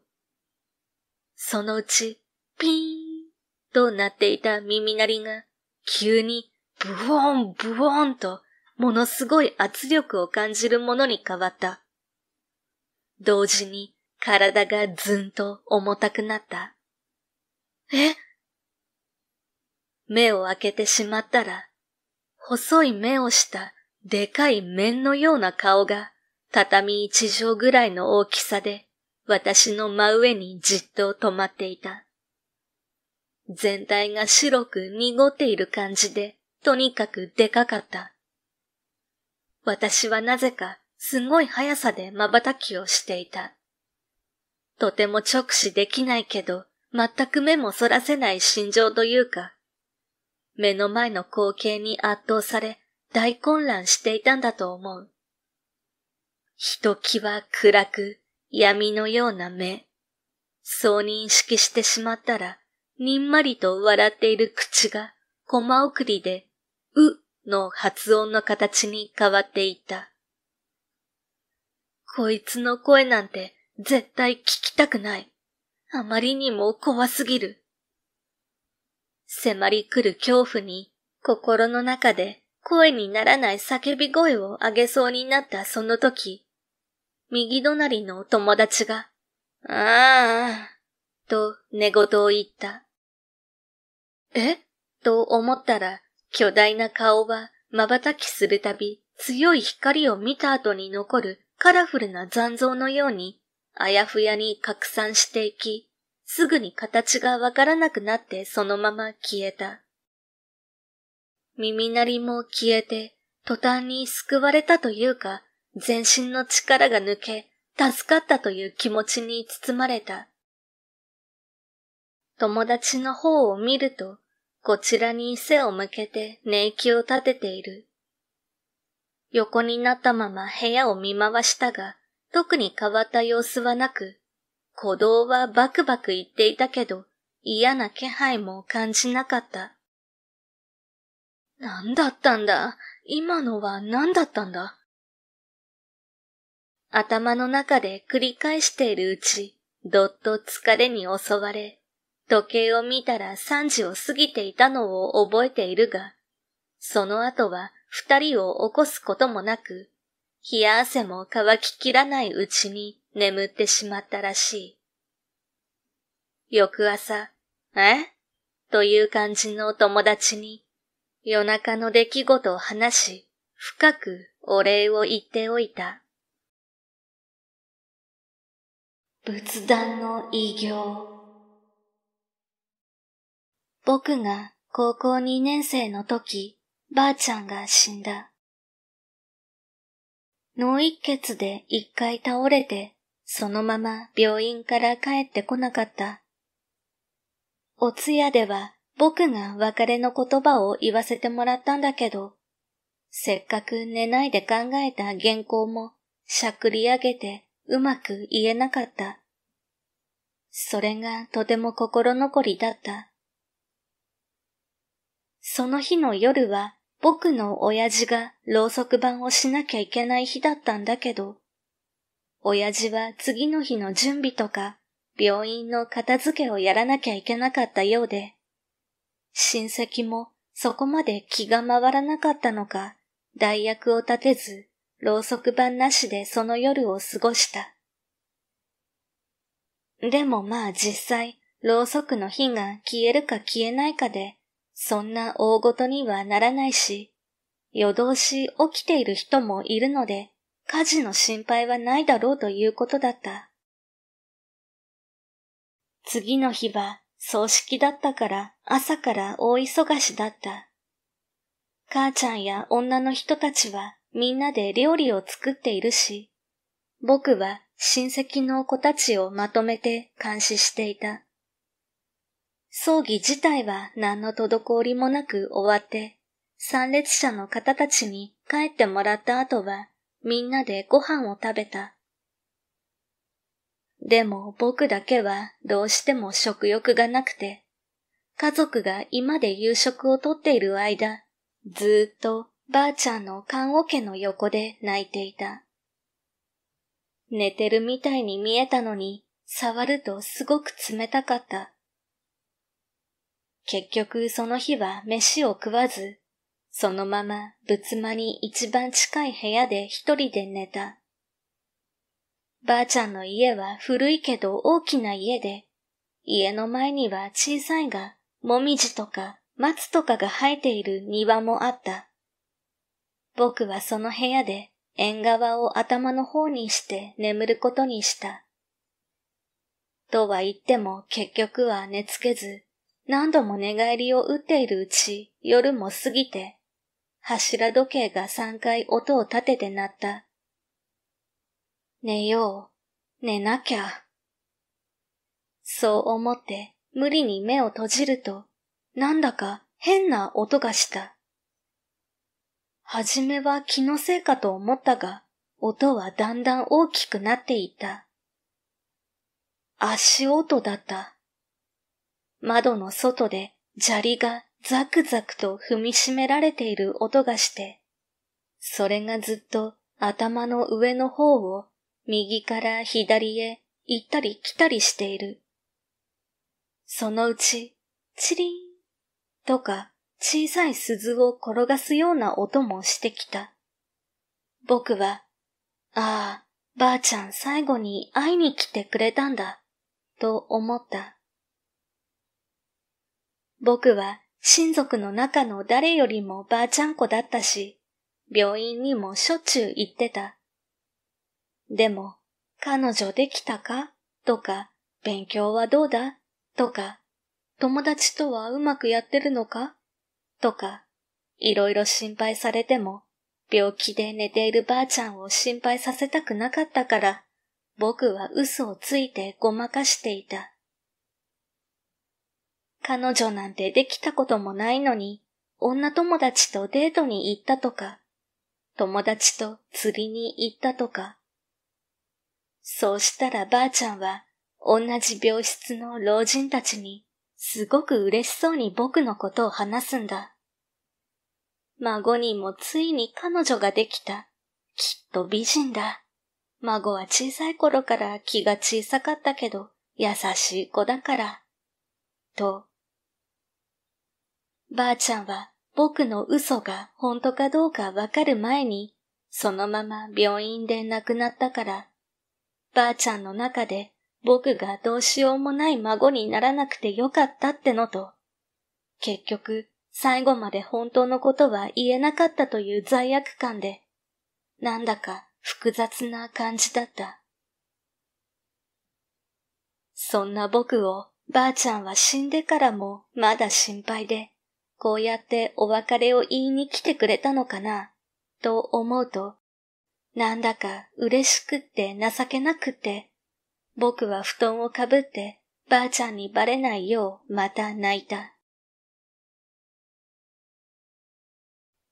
そのうち、ピーンと鳴っていた耳鳴りが、急にブオンブオンとものすごい圧力を感じるものに変わった。同時に体がずんと重たくなった。え目を開けてしまったら、細い目をしたでかい面のような顔が畳一畳ぐらいの大きさで私の真上にじっと止まっていた。全体が白く濁っている感じでとにかくでかかった。私はなぜかすごい速さで瞬きをしていた。とても直視できないけど、全く目もそらせない心情というか、目の前の光景に圧倒され大混乱していたんだと思う。ひときわ暗く闇のような目。そう認識してしまったら、にんまりと笑っている口が、駒送りで、うの発音の形に変わっていた。こいつの声なんて絶対聞きたくない。あまりにも怖すぎる。迫り来る恐怖に、心の中で声にならない叫び声を上げそうになったその時、右隣のお友達が、ああ、と寝言を言った。えと思ったら、巨大な顔は瞬きするたび、強い光を見た後に残るカラフルな残像のようにあやふやに拡散していき、すぐに形がわからなくなってそのまま消えた。耳鳴りも消えて、途端に救われたというか、全身の力が抜け、助かったという気持ちに包まれた。友達の方を見ると、こちらに背を向けて寝息を立てている。横になったまま部屋を見回したが、特に変わった様子はなく、鼓動はバクバク言っていたけど、嫌な気配も感じなかった。何だったんだ今のは何だったんだ頭の中で繰り返しているうち、どっと疲れに襲われ、時計を見たら3時を過ぎていたのを覚えているが、その後は二人を起こすこともなく、冷や汗も乾ききらないうちに眠ってしまったらしい。翌朝、えという感じの友達に夜中の出来事を話し、深くお礼を言っておいた。仏壇の異形。僕が高校2年生の時、ばあちゃんが死んだ。脳一血で一回倒れて、そのまま病院から帰ってこなかった。お通夜では僕が別れの言葉を言わせてもらったんだけど、せっかく寝ないで考えた原稿もしゃくり上げてうまく言えなかった。それがとても心残りだった。その日の夜は僕の親父がろうそく版をしなきゃいけない日だったんだけど、親父は次の日の準備とか、病院の片付けをやらなきゃいけなかったようで、親戚もそこまで気が回らなかったのか、代役を立てず、ろうそく版なしでその夜を過ごした。でもまあ実際、ろうそくの火が消えるか消えないかでそんな大ごとにはならないし、夜通し起きている人もいるので、火事の心配はないだろうということだった。次の日は葬式だったから朝から大忙しだった。母ちゃんや女の人たちはみんなで料理を作っているし、僕は親戚の子たちをまとめて監視していた。葬儀自体は何の滞りもなく終わって、参列者の方たちに帰ってもらった後は、みんなでご飯を食べた。でも僕だけはどうしても食欲がなくて、家族が今で夕食をとっている間、ずーっとばあちゃんの看護家の横で泣いていた。寝てるみたいに見えたのに、触るとすごく冷たかった。結局その日は飯を食わず、そのまま仏間に一番近い部屋で一人で寝た。ばあちゃんの家は古いけど大きな家で、家の前には小さいが、もみじとか松とかが生えている庭もあった。僕はその部屋で縁側を頭の方にして眠ることにした。とは言っても結局は寝つけず、何度も寝返りを打っているうち、夜も過ぎて、柱時計が3回音を立てて鳴った。寝よう、寝なきゃ。そう思って無理に目を閉じると、なんだか変な音がした。はじめは気のせいかと思ったが、音はだんだん大きくなっていた。足音だった。窓の外で砂利がザクザクと踏みしめられている音がして、それがずっと頭の上の方を右から左へ行ったり来たりしている。そのうち、チリンとか小さい鈴を転がすような音もしてきた。僕は、ああ、ばあちゃん最後に会いに来てくれたんだ、と思った。僕は親族の中の誰よりもばあちゃん子だったし、病院にもしょっちゅう行ってた。でも、彼女できたかとか、勉強はどうだとか、友達とはうまくやってるのかとか、いろいろ心配されても、病気で寝ているばあちゃんを心配させたくなかったから、僕は嘘をついてごまかしていた。彼女なんてできたこともないのに、女友達とデートに行ったとか、友達と釣りに行ったとか。そうしたらばあちゃんは、同じ病室の老人たちに、すごく嬉しそうに僕のことを話すんだ。孫にもついに彼女ができた。きっと美人だ。孫は小さい頃から気が小さかったけど、優しい子だから。と、ばあちゃんは僕の嘘が本当かどうかわかる前に、そのまま病院で亡くなったから、ばあちゃんの中で僕がどうしようもない孫にならなくてよかったってのと、結局最後まで本当のことは言えなかったという罪悪感で、なんだか複雑な感じだった。そんな僕をばあちゃんは死んでからもまだ心配で、こうやってお別れを言いに来てくれたのかな、と思うと、なんだか嬉しくって情けなくって、僕は布団をかぶってばあちゃんにバレないようまた泣いた。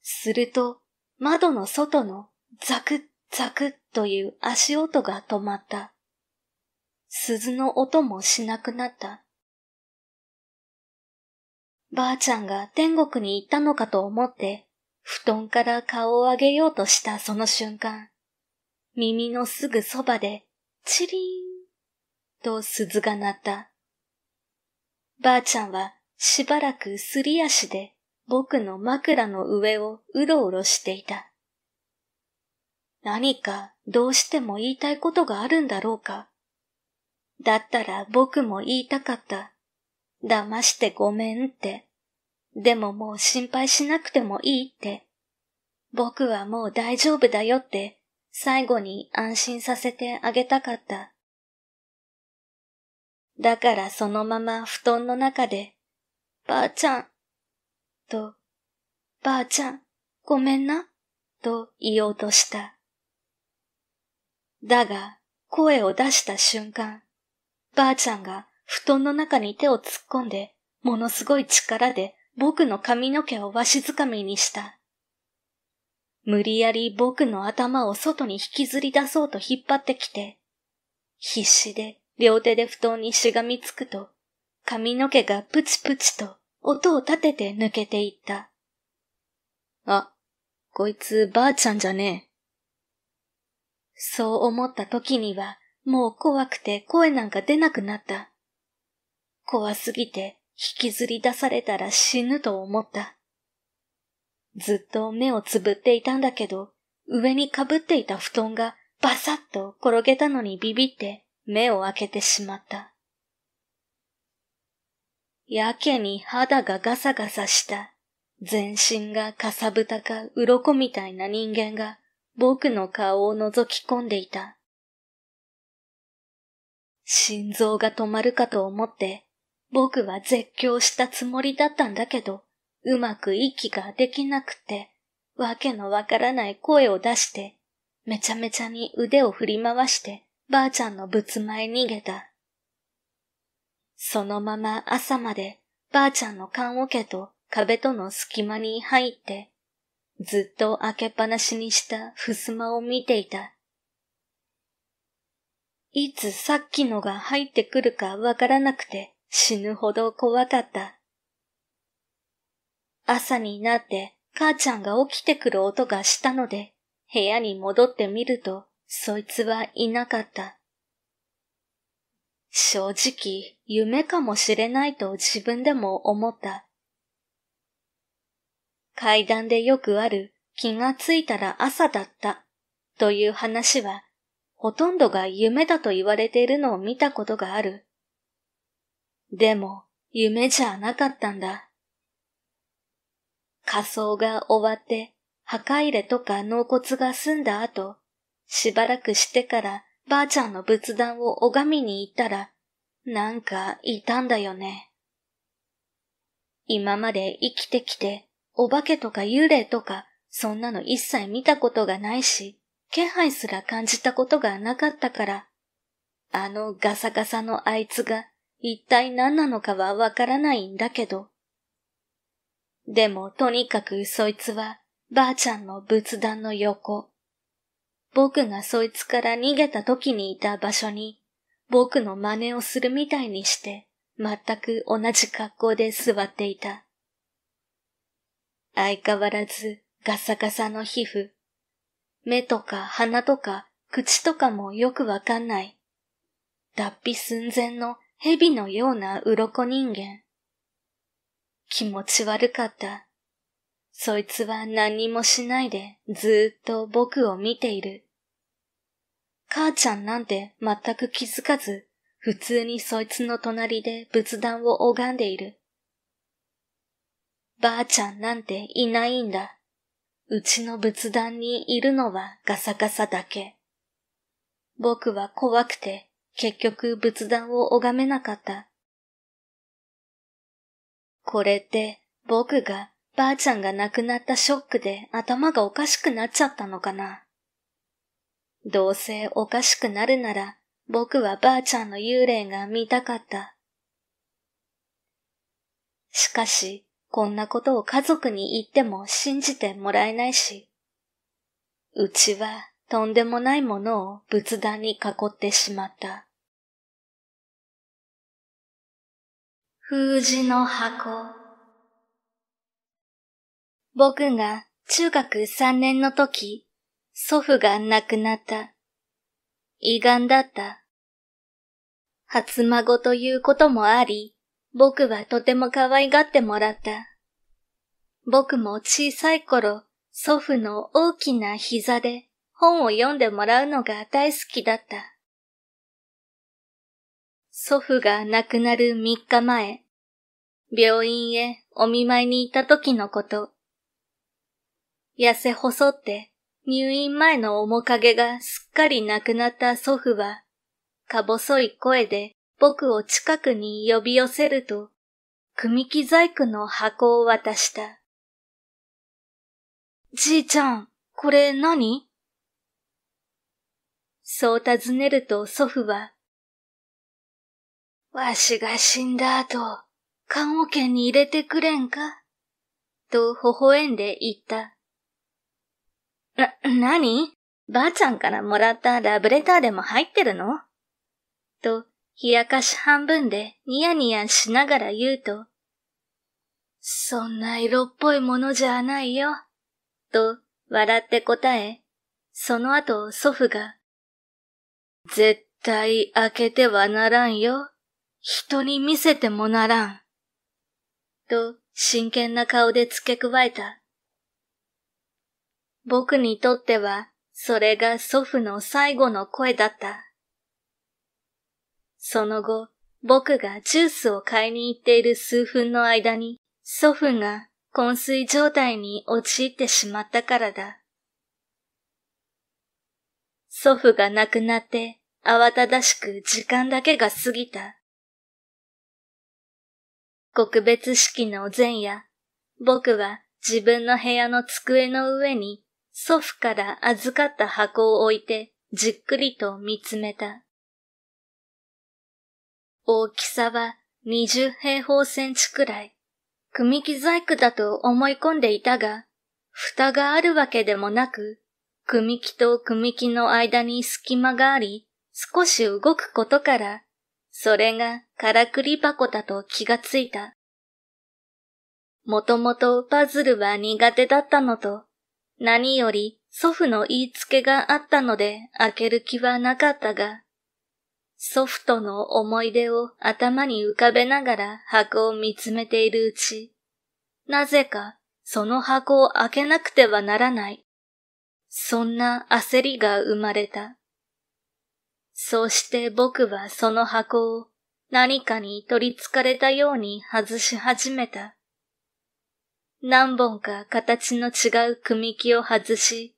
すると、窓の外のザクッザクッという足音が止まった。鈴の音もしなくなった。ばあちゃんが天国に行ったのかと思って、布団から顔を上げようとしたその瞬間、耳のすぐそばで、チリーンと鈴が鳴った。ばあちゃんはしばらくすり足で僕の枕の上をうろうろしていた。何かどうしても言いたいことがあるんだろうか。だったら僕も言いたかった。騙してごめんって。でももう心配しなくてもいいって。僕はもう大丈夫だよって、最後に安心させてあげたかった。だからそのまま布団の中で、ばあちゃん、と、ばあちゃん、ごめんな、と言おうとした。だが、声を出した瞬間、ばあちゃんが布団の中に手を突っ込んで、ものすごい力で僕の髪の毛をわしづかみにした。無理やり僕の頭を外に引きずり出そうと引っ張ってきて、必死で両手で布団にしがみつくと、髪の毛がプチプチと音を立てて抜けていった。あ、こいつばあちゃんじゃねえ。そう思った時には、もう怖くて声なんか出なくなった。怖すぎて引きずり出されたら死ぬと思った。ずっと目をつぶっていたんだけど、上にかぶっていた布団がバサッと転げたのにビビって目を開けてしまった。やけに肌がガサガサした。全身がかさぶたか鱗みたいな人間が僕の顔を覗き込んでいた。心臓が止まるかと思って僕は絶叫したつもりだったんだけど、うまく息ができなくて、わけのわからない声を出して、めちゃめちゃに腕を振り回して、ばあちゃんの仏前へ逃げた。そのまま朝まで、ばあちゃんの棺桶と壁との隙間に入って、ずっと開けっぱなしにした襖を見ていた。いつさっきのが入ってくるかわからなくて、死ぬほど怖かった。朝になって母ちゃんが起きてくる音がしたので、部屋に戻ってみると、そいつはいなかった。正直、夢かもしれないと自分でも思った。階段でよくある気がついたら朝だったという話は、ほとんどが夢だと言われているのを見たことがある。でも、夢じゃなかったんだ。仮装が終わって、墓入れとか納骨が済んだ後、しばらくしてからばあちゃんの仏壇を拝みに行ったら、なんかいたんだよね。今まで生きてきて、お化けとか幽霊とか、そんなの一切見たことがないし、気配すら感じたことがなかったから、あのガサガサのあいつが一体何なのかはわからないんだけど。でもとにかくそいつはばあちゃんの仏壇の横。僕がそいつから逃げた時にいた場所に僕の真似をするみたいにして全く同じ格好で座っていた。相変わらずガサガサの皮膚。目とか鼻とか口とかもよくわかんない。脱皮寸前の蛇のような鱗人間。気持ち悪かった。そいつは何にもしないでずっと僕を見ている。母ちゃんなんて全く気づかず、普通にそいつの隣で仏壇を拝んでいる。ばあちゃんなんていないんだ。うちの仏壇にいるのはガサガサだけ。僕は怖くて結局仏壇を拝めなかった。これって僕がばあちゃんが亡くなったショックで頭がおかしくなっちゃったのかな。どうせおかしくなるなら僕はばあちゃんの幽霊が見たかった。しかし、こんなことを家族に言っても信じてもらえないし、うちはとんでもないものを仏壇に囲ってしまった。封じの箱。僕が中学3年の時、祖父が亡くなった。胃がんだった。初孫ということもあり、僕はとても可愛がってもらった。僕も小さい頃、祖父の大きな膝で本を読んでもらうのが大好きだった。祖父が亡くなる3日前、病院へお見舞いに行った時のこと。痩せ細って入院前の面影がすっかりなくなった祖父は、か細い声で僕を近くに呼び寄せると、組木細工の箱を渡した。じいちゃん、これ何そう尋ねると祖父は、わしが死んだ後、棺桶に入れてくれんかと微笑んで言った。な、なにばあちゃんからもらったラブレターでも入ってるのと、冷やかし半分でニヤニヤしながら言うと、そんな色っぽいものじゃないよ、と笑って答え、その後祖父が、絶対開けてはならんよ、人に見せてもならん。と真剣な顔で付け加えた。僕にとってはそれが祖父の最後の声だった。その後、僕がジュースを買いに行っている数分の間に、祖父が昏睡状態に陥ってしまったからだ。祖父が亡くなって慌ただしく時間だけが過ぎた。告別式の前夜、僕は自分の部屋の机の上に祖父から預かった箱を置いてじっくりと見つめた。大きさは20平方センチくらい。組木細工だと思い込んでいたが、蓋があるわけでもなく、組木と組木の間に隙間があり、少し動くことからそれがからくり箱だと気がついた。もともとパズルは苦手だったのと、何より祖父の言いつけがあったので開ける気はなかったが、祖父との思い出を頭に浮かべながら箱を見つめているうち、なぜかその箱を開けなくてはならない。そんな焦りが生まれた。そして僕はその箱を何かに取り憑かれたように外し始めた。何本か形の違う組木を外し、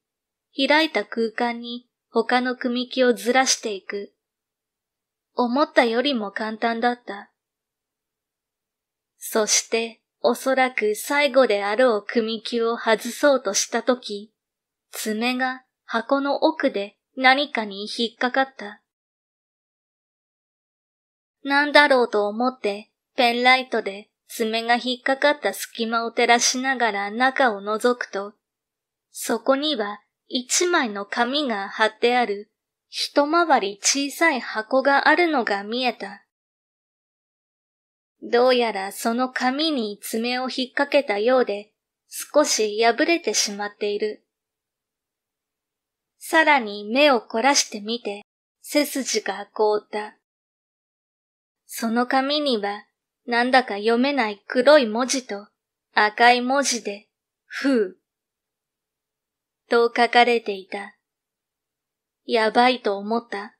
開いた空間に他の組木をずらしていく。思ったよりも簡単だった。そして、おそらく最後であろう組木を外そうとしたとき、爪が箱の奥で何かに引っかかった。なんだろうと思ってペンライトで爪が引っかかった隙間を照らしながら中を覗くと、そこには一枚の紙が貼ってある一回り小さい箱があるのが見えた。どうやらその紙に爪を引っ掛けたようで少し破れてしまっている。さらに目を凝らしてみて背筋が凍った。その紙には、なんだか読めない黒い文字と赤い文字で、ふう。と書かれていた。やばいと思った。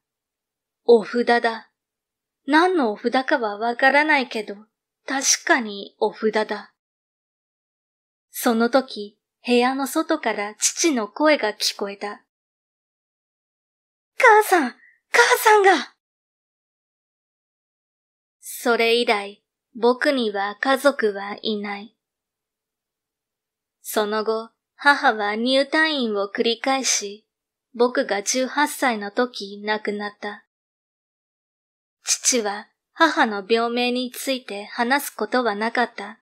お札だ。何のお札かはわからないけど、確かにお札だ。その時、部屋の外から父の声が聞こえた。母さん母さんがそれ以来、僕には家族はいない。その後、母は入退院を繰り返し、僕が18歳の時亡くなった。父は母の病名について話すことはなかった。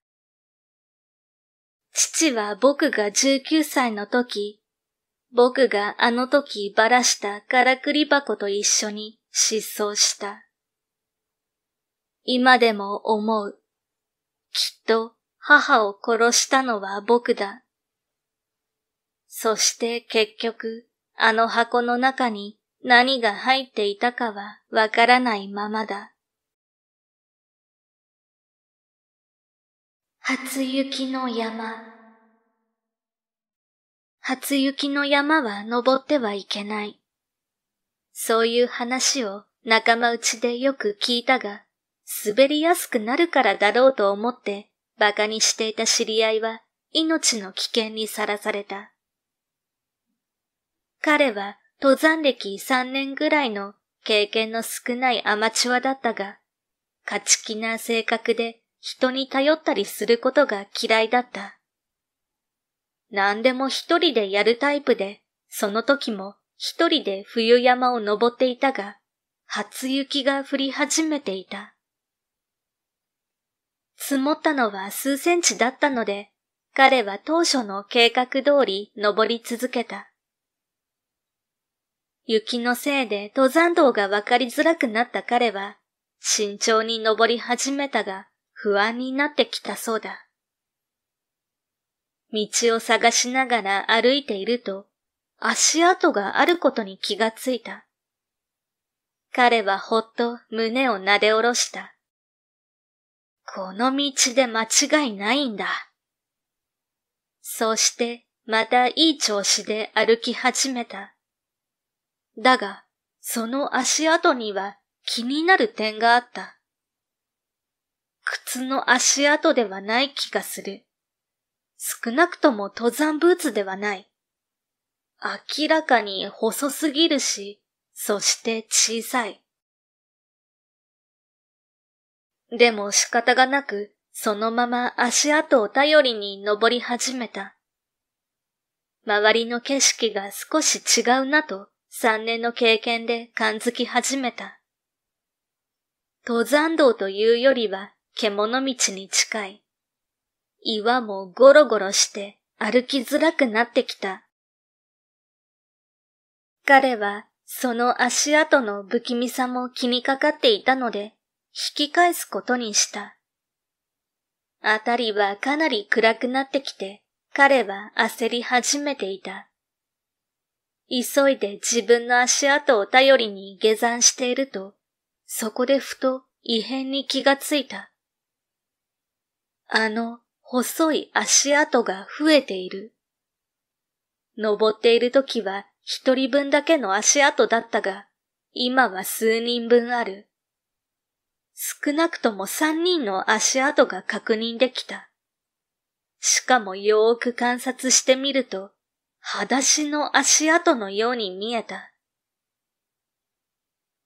父は僕が19歳の時、僕があの時ばらしたからくり箱と一緒に失踪した。今でも思う。きっと母を殺したのは僕だ。そして結局、あの箱の中に何が入っていたかはわからないままだ。初雪の山。初雪の山は登ってはいけない。そういう話を仲間内でよく聞いたが、滑りやすくなるからだろうと思って馬鹿にしていた知り合いは命の危険にさらされた。彼は登山歴3年ぐらいの経験の少ないアマチュアだったが、勝ち気な性格で人に頼ったりすることが嫌いだった。何でも一人でやるタイプで、その時も一人で冬山を登っていたが、初雪が降り始めていた。積もったのは数センチだったので、彼は当初の計画通り登り続けた。雪のせいで登山道がわかりづらくなった彼は、慎重に登り始めたが不安になってきたそうだ。道を探しながら歩いていると、足跡があることに気がついた。彼はほっと胸をなでおろした。この道で間違いないんだ。そうしてまたいい調子で歩き始めた。だが、その足跡には気になる点があった。靴の足跡ではない気がする。少なくとも登山ブーツではない。明らかに細すぎるし、そして小さい。でも仕方がなく、そのまま足跡を頼りに登り始めた。周りの景色が少し違うなと三年の経験で感づき始めた。登山道というよりは獣道に近い。岩もゴロゴロして歩きづらくなってきた。彼はその足跡の不気味さも気にかかっていたので、引き返すことにした。あたりはかなり暗くなってきて、彼は焦り始めていた。急いで自分の足跡を頼りに下山していると、そこでふと異変に気がついた。あの細い足跡が増えている。登っている時は一人分だけの足跡だったが、今は数人分ある。少なくとも三人の足跡が確認できた。しかもよーく観察してみると、裸足の足跡のように見えた。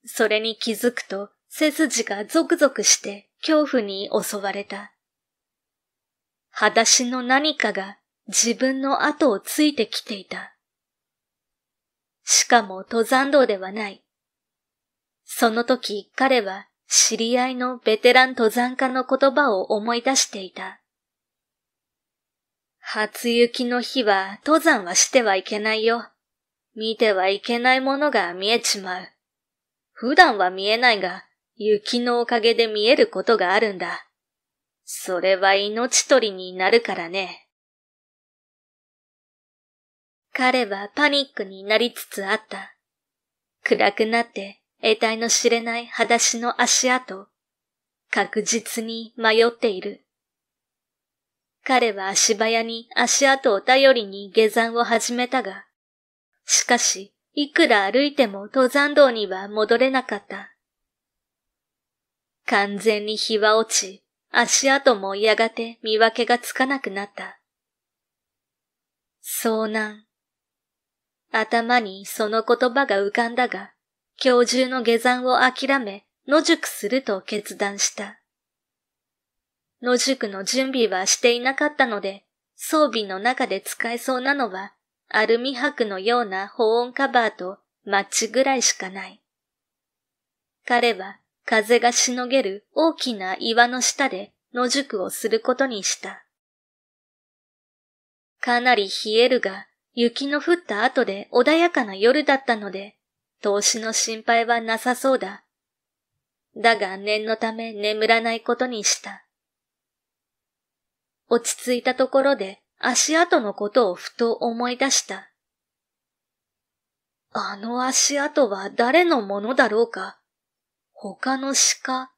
それに気づくと背筋がゾクゾクして恐怖に襲われた。裸足の何かが自分の後をついてきていた。しかも登山道ではない。その時彼は知り合いのベテラン登山家の言葉を思い出していた。初雪の日は登山はしてはいけないよ。見てはいけないものが見えちまう。普段は見えないが、雪のおかげで見えることがあるんだ。それは命取りになるからね。彼はパニックになりつつあった。暗くなって得体の知れない裸足の足跡、確実に迷っている。彼は足早に足跡を頼りに下山を始めたが、しかし、いくら歩いても登山道には戻れなかった。完全に日は落ち、足跡もやがて見分けがつかなくなった。遭難。頭にその言葉が浮かんだが、今日中の下山を諦め、野宿すると決断した。野宿の準備はしていなかったので、装備の中で使えそうなのは、アルミ箔のような保温カバーとマッチぐらいしかない。彼は風がしのげる大きな岩の下で野宿をすることにした。かなり冷えるが、雪の降った後で穏やかな夜だったので、投資の心配はなさそうだ。だが念のため眠らないことにした。落ち着いたところで足跡のことをふと思い出した。あの足跡は誰のものだろうか他の鹿、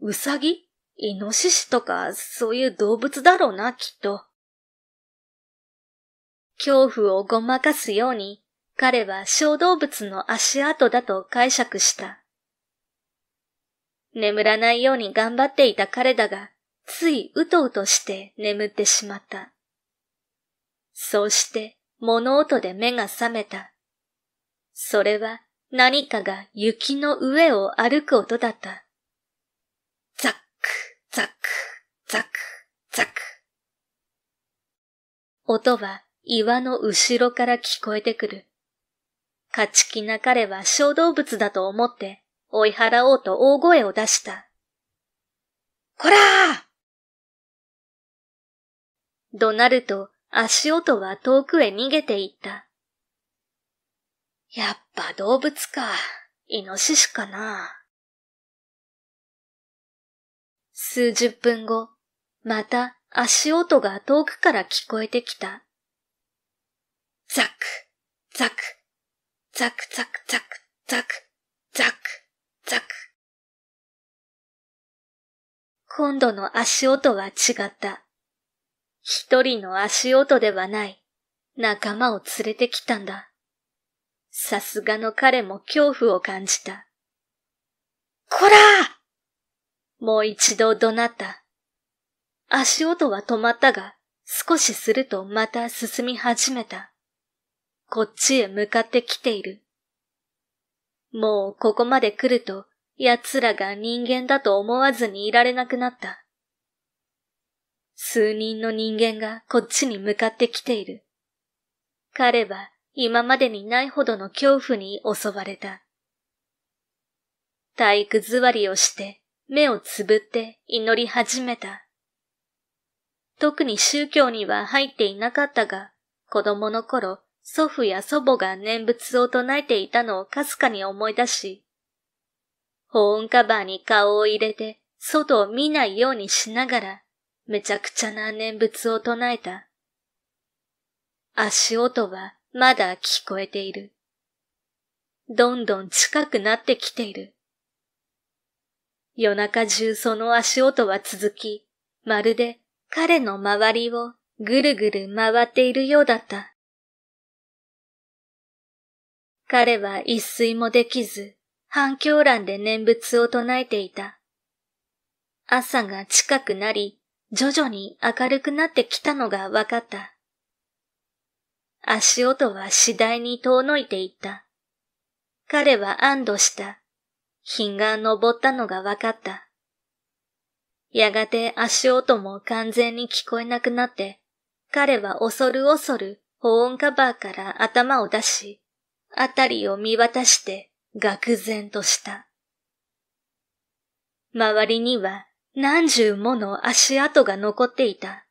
ウサギ、イノシシとかそういう動物だろうな、きっと。恐怖をごまかすように彼は小動物の足跡だと解釈した。眠らないように頑張っていた彼だが、ついうとうとして眠ってしまった。そうして物音で目が覚めた。それは何かが雪の上を歩く音だった。ザック、ザック、ザック、ザック。音は岩の後ろから聞こえてくる。勝ち気な彼は小動物だと思って追い払おうと大声を出した。こらー怒鳴ると足音は遠くへ逃げていった。やっぱ動物か。イノシシかな。数十分後、また足音が遠くから聞こえてきた。ザク、ザク。ザクザクザクザクザクザク。今度の足音は違った。一人の足音ではない、仲間を連れてきたんだ。さすがの彼も恐怖を感じた。こらもう一度怒鳴った。足音は止まったが、少しするとまた進み始めた。こっちへ向かってきている。もうここまで来ると奴らが人間だと思わずにいられなくなった。数人の人間がこっちに向かってきている。彼は今までにないほどの恐怖に襲われた。体育座りをして目をつぶって祈り始めた。特に宗教には入っていなかったが、子供の頃祖父や祖母が念仏を唱えていたのをかすかに思い出し、保温カバーに顔を入れて外を見ないようにしながら、めちゃくちゃな念仏を唱えた。足音はまだ聞こえている。どんどん近くなってきている。夜中中その足音は続き、まるで彼の周りをぐるぐる回っているようだった。彼は一睡もできず、反響欄で念仏を唱えていた。朝が近くなり、徐々に明るくなってきたのが分かった。足音は次第に遠のいていった。彼は安堵した。品が昇ったのが分かった。やがて足音も完全に聞こえなくなって、彼は恐る恐る保温カバーから頭を出し、あたりを見渡して愕然とした。周りには何十もの足跡が残っていた。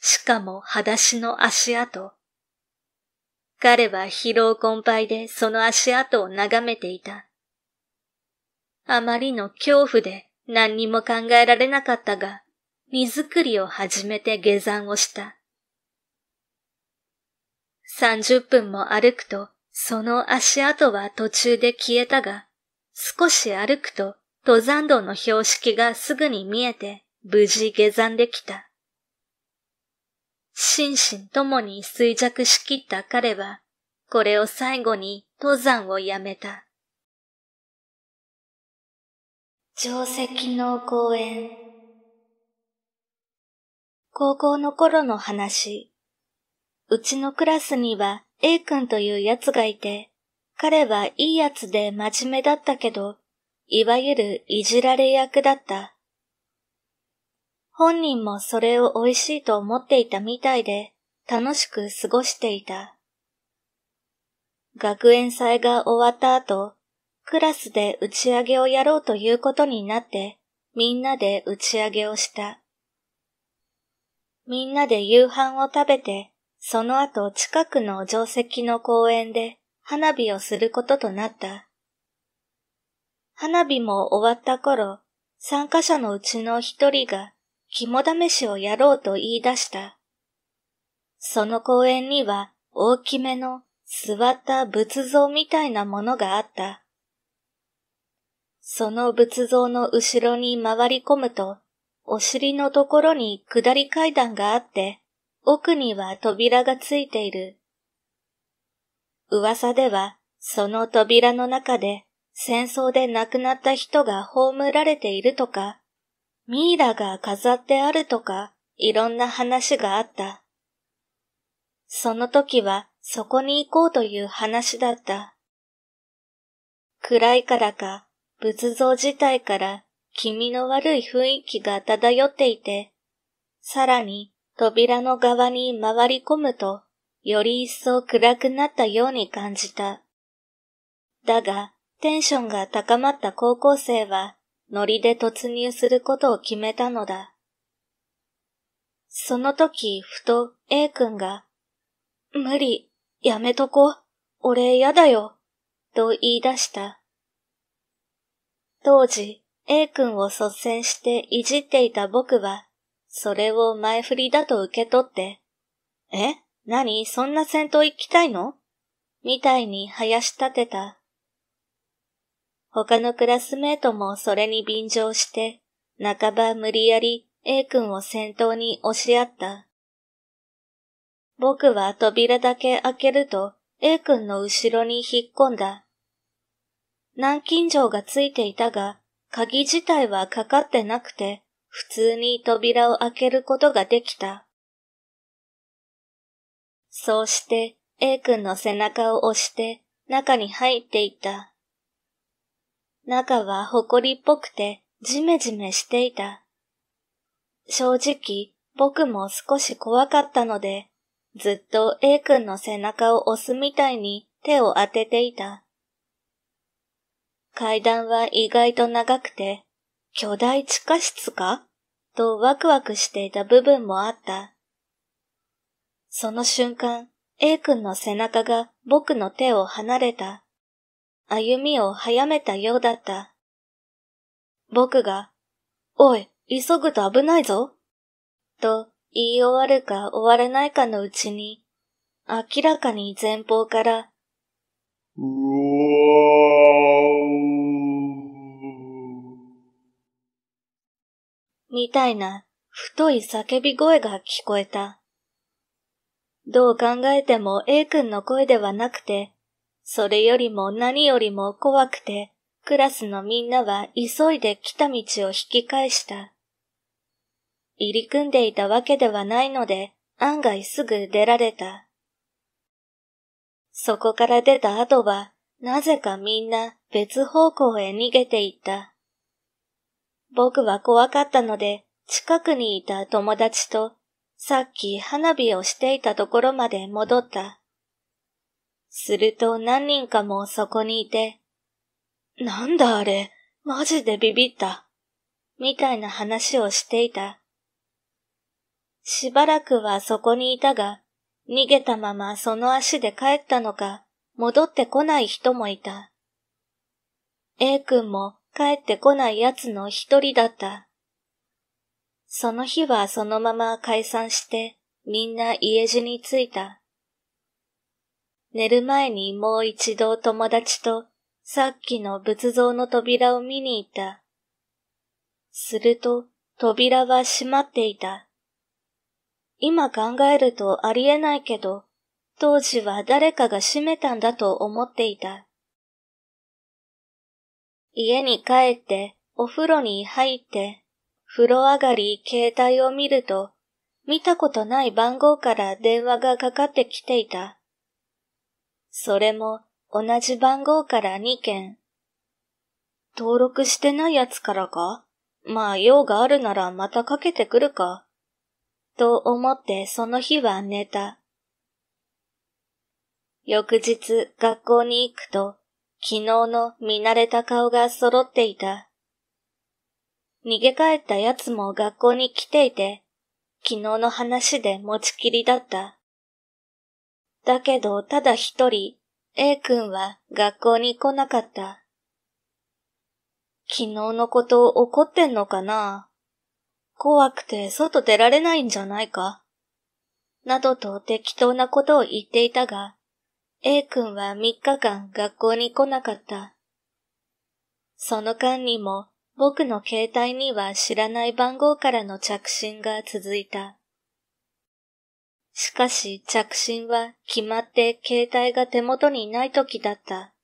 しかも裸足の足跡。彼は疲労困憊でその足跡を眺めていた。あまりの恐怖で何にも考えられなかったが、荷造りを始めて下山をした。三十分も歩くとその足跡は途中で消えたが、少し歩くと登山道の標識がすぐに見えて無事下山できた。心身ともに衰弱しきった彼は、これを最後に登山をやめた。定石の公園高校の頃の話、うちのクラスには A 君という奴がいて、彼はいい奴で真面目だったけど、いわゆるいじられ役だった。本人もそれを美味しいと思っていたみたいで、楽しく過ごしていた。学園祭が終わった後、クラスで打ち上げをやろうということになって、みんなで打ち上げをした。みんなで夕飯を食べて、その後近くの定石の公園で花火をすることとなった。花火も終わった頃、参加者のうちの一人が肝試しをやろうと言い出した。その公園には大きめの座った仏像みたいなものがあった。その仏像の後ろに回り込むと、お尻のところに下り階段があって、奥には扉がついている。噂では、その扉の中で戦争で亡くなった人が葬られているとか、ミイラが飾ってあるとか、いろんな話があった。その時はそこに行こうという話だった。暗いからか、仏像自体から気味の悪い雰囲気が漂っていて、さらに扉の側に回り込むと、より一層暗くなったように感じた。だが、テンションが高まった高校生は、ノリで突入することを決めたのだ。その時、ふと A 君が、無理、やめとこ、俺嫌だよ、と言い出した。当時、A 君を率先していじっていた僕は、それを前振りだと受け取って、え何そんな戦闘行きたいのみたいに生やし立てた。他のクラスメートもそれに便乗して、半ば無理やり A 君を先頭に押し合った。僕は扉だけ開けると A 君の後ろに引っ込んだ。南京錠がついていたが、鍵自体はかかってなくて、普通に扉を開けることができた。そうして A 君の背中を押して中に入っていった。中は埃っぽくてじめじめしていた。正直僕も少し怖かったので、ずっと A 君の背中を押すみたいに手を当てていた。階段は意外と長くて、巨大地下室かとワクワクしていた部分もあった。その瞬間、A 君の背中が僕の手を離れた。歩みを早めたようだった。僕が、おい、急ぐと危ないぞ。と言い終わるか終わらないかのうちに、明らかに前方から、うーみたいな太い叫び声が聞こえた。どう考えても A 君の声ではなくて、それよりも何よりも怖くて、クラスのみんなは急いで来た道を引き返した。入り組んでいたわけではないので、案外すぐ出られた。そこから出た後は、なぜかみんな別方向へ逃げていった。僕は怖かったので、近くにいた友達と、さっき花火をしていたところまで戻った。すると何人かもそこにいて、なんだあれ、マジでビビった、みたいな話をしていた。しばらくはそこにいたが、逃げたままその足で帰ったのか、戻ってこない人もいた。A 君も帰ってこない奴の一人だった。その日はそのまま解散して、みんな家路に着いた。寝る前にもう一度友達とさっきの仏像の扉を見に行った。すると扉は閉まっていた。今考えるとありえないけど、当時は誰かが閉めたんだと思っていた。家に帰ってお風呂に入って、風呂上がり携帯を見ると、見たことない番号から電話がかかってきていた。それも同じ番号から2件。登録してないやつからかまあ用があるならまたかけてくるか。と思ってその日は寝た。翌日学校に行くと、昨日の見慣れた顔が揃っていた。逃げ帰った奴も学校に来ていて、昨日の話で持ちきりだった。だけど、ただ一人、A 君は学校に来なかった。昨日のこと怒ってんのかな怖くて外出られないんじゃないかなどと適当なことを言っていたが、A 君は3日間学校に来なかった。その間にも僕の携帯には知らない番号からの着信が続いた。しかし着信は決まって携帯が手元にない時だった。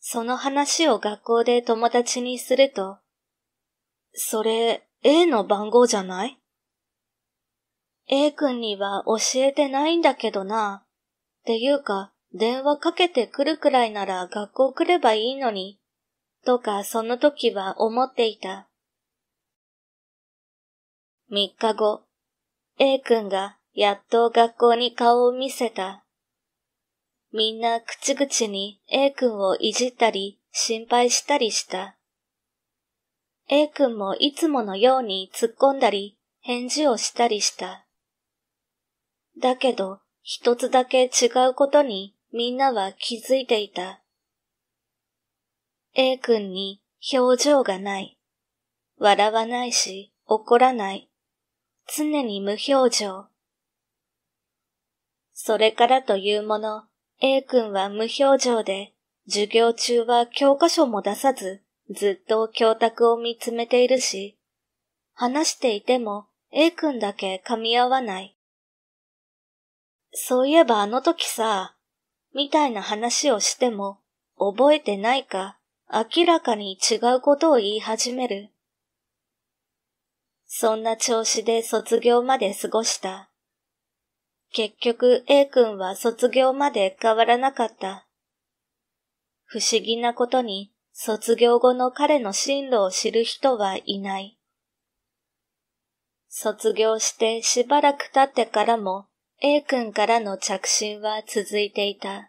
その話を学校で友達にすると、それ A の番号じゃない ?A 君には教えてないんだけどな。ていうか、電話かけてくるくらいなら学校来ればいいのに、とかその時は思っていた。3日後、A 君がやっと学校に顔を見せた。みんな口々に A 君をいじったり心配したりした。A 君もいつものように突っ込んだり返事をしたりした。だけど、一つだけ違うことにみんなは気づいていた。A 君に表情がない。笑わないし怒らない。常に無表情。それからというもの、A 君は無表情で、授業中は教科書も出さず、ずっと教託を見つめているし、話していても A 君だけ噛み合わない。そういえばあの時さ、みたいな話をしても、覚えてないか、明らかに違うことを言い始める。そんな調子で卒業まで過ごした。結局 A 君は卒業まで変わらなかった。不思議なことに卒業後の彼の進路を知る人はいない。卒業してしばらく経ってからも A 君からの着信は続いていた。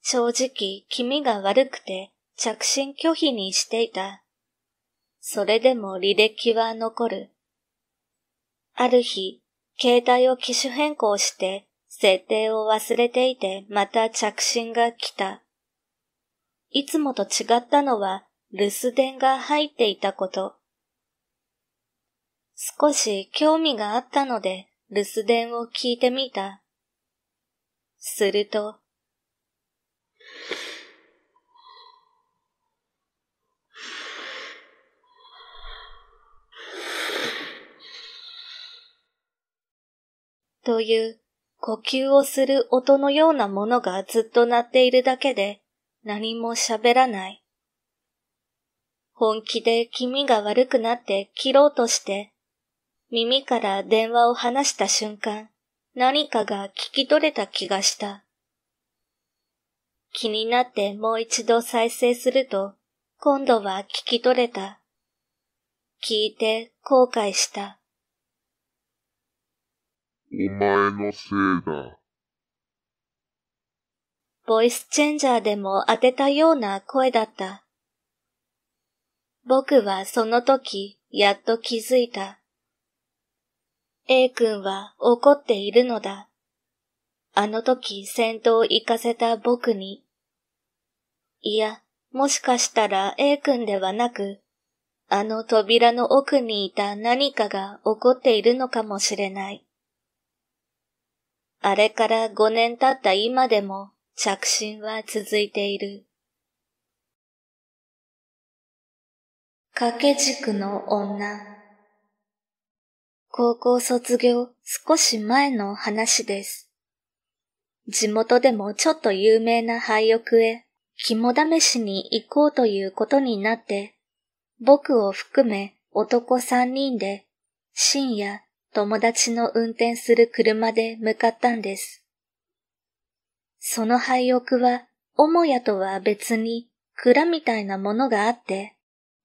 正直、気味が悪くて着信拒否にしていた。それでも履歴は残る。ある日、携帯を機種変更して設定を忘れていてまた着信が来た。いつもと違ったのは留守電が入っていたこと。少し興味があったので留守電を聞いてみた。すると、という呼吸をする音のようなものがずっと鳴っているだけで何も喋らない。本気で気味が悪くなって切ろうとして耳から電話を離した瞬間、何かが聞き取れた気がした。気になってもう一度再生すると、今度は聞き取れた。聞いて後悔した。お前のせいだ。ボイスチェンジャーでも当てたような声だった。僕はその時、やっと気づいた。A 君は怒っているのだ。あの時戦闘行かせた僕に。いや、もしかしたら A 君ではなく、あの扉の奥にいた何かが怒っているのかもしれない。あれから5年経った今でも着信は続いている。掛け軸の女高校卒業少し前の話です。地元でもちょっと有名な廃屋へ肝試しに行こうということになって、僕を含め男三人で深夜友達の運転する車で向かったんです。その廃屋は母屋とは別に蔵みたいなものがあって、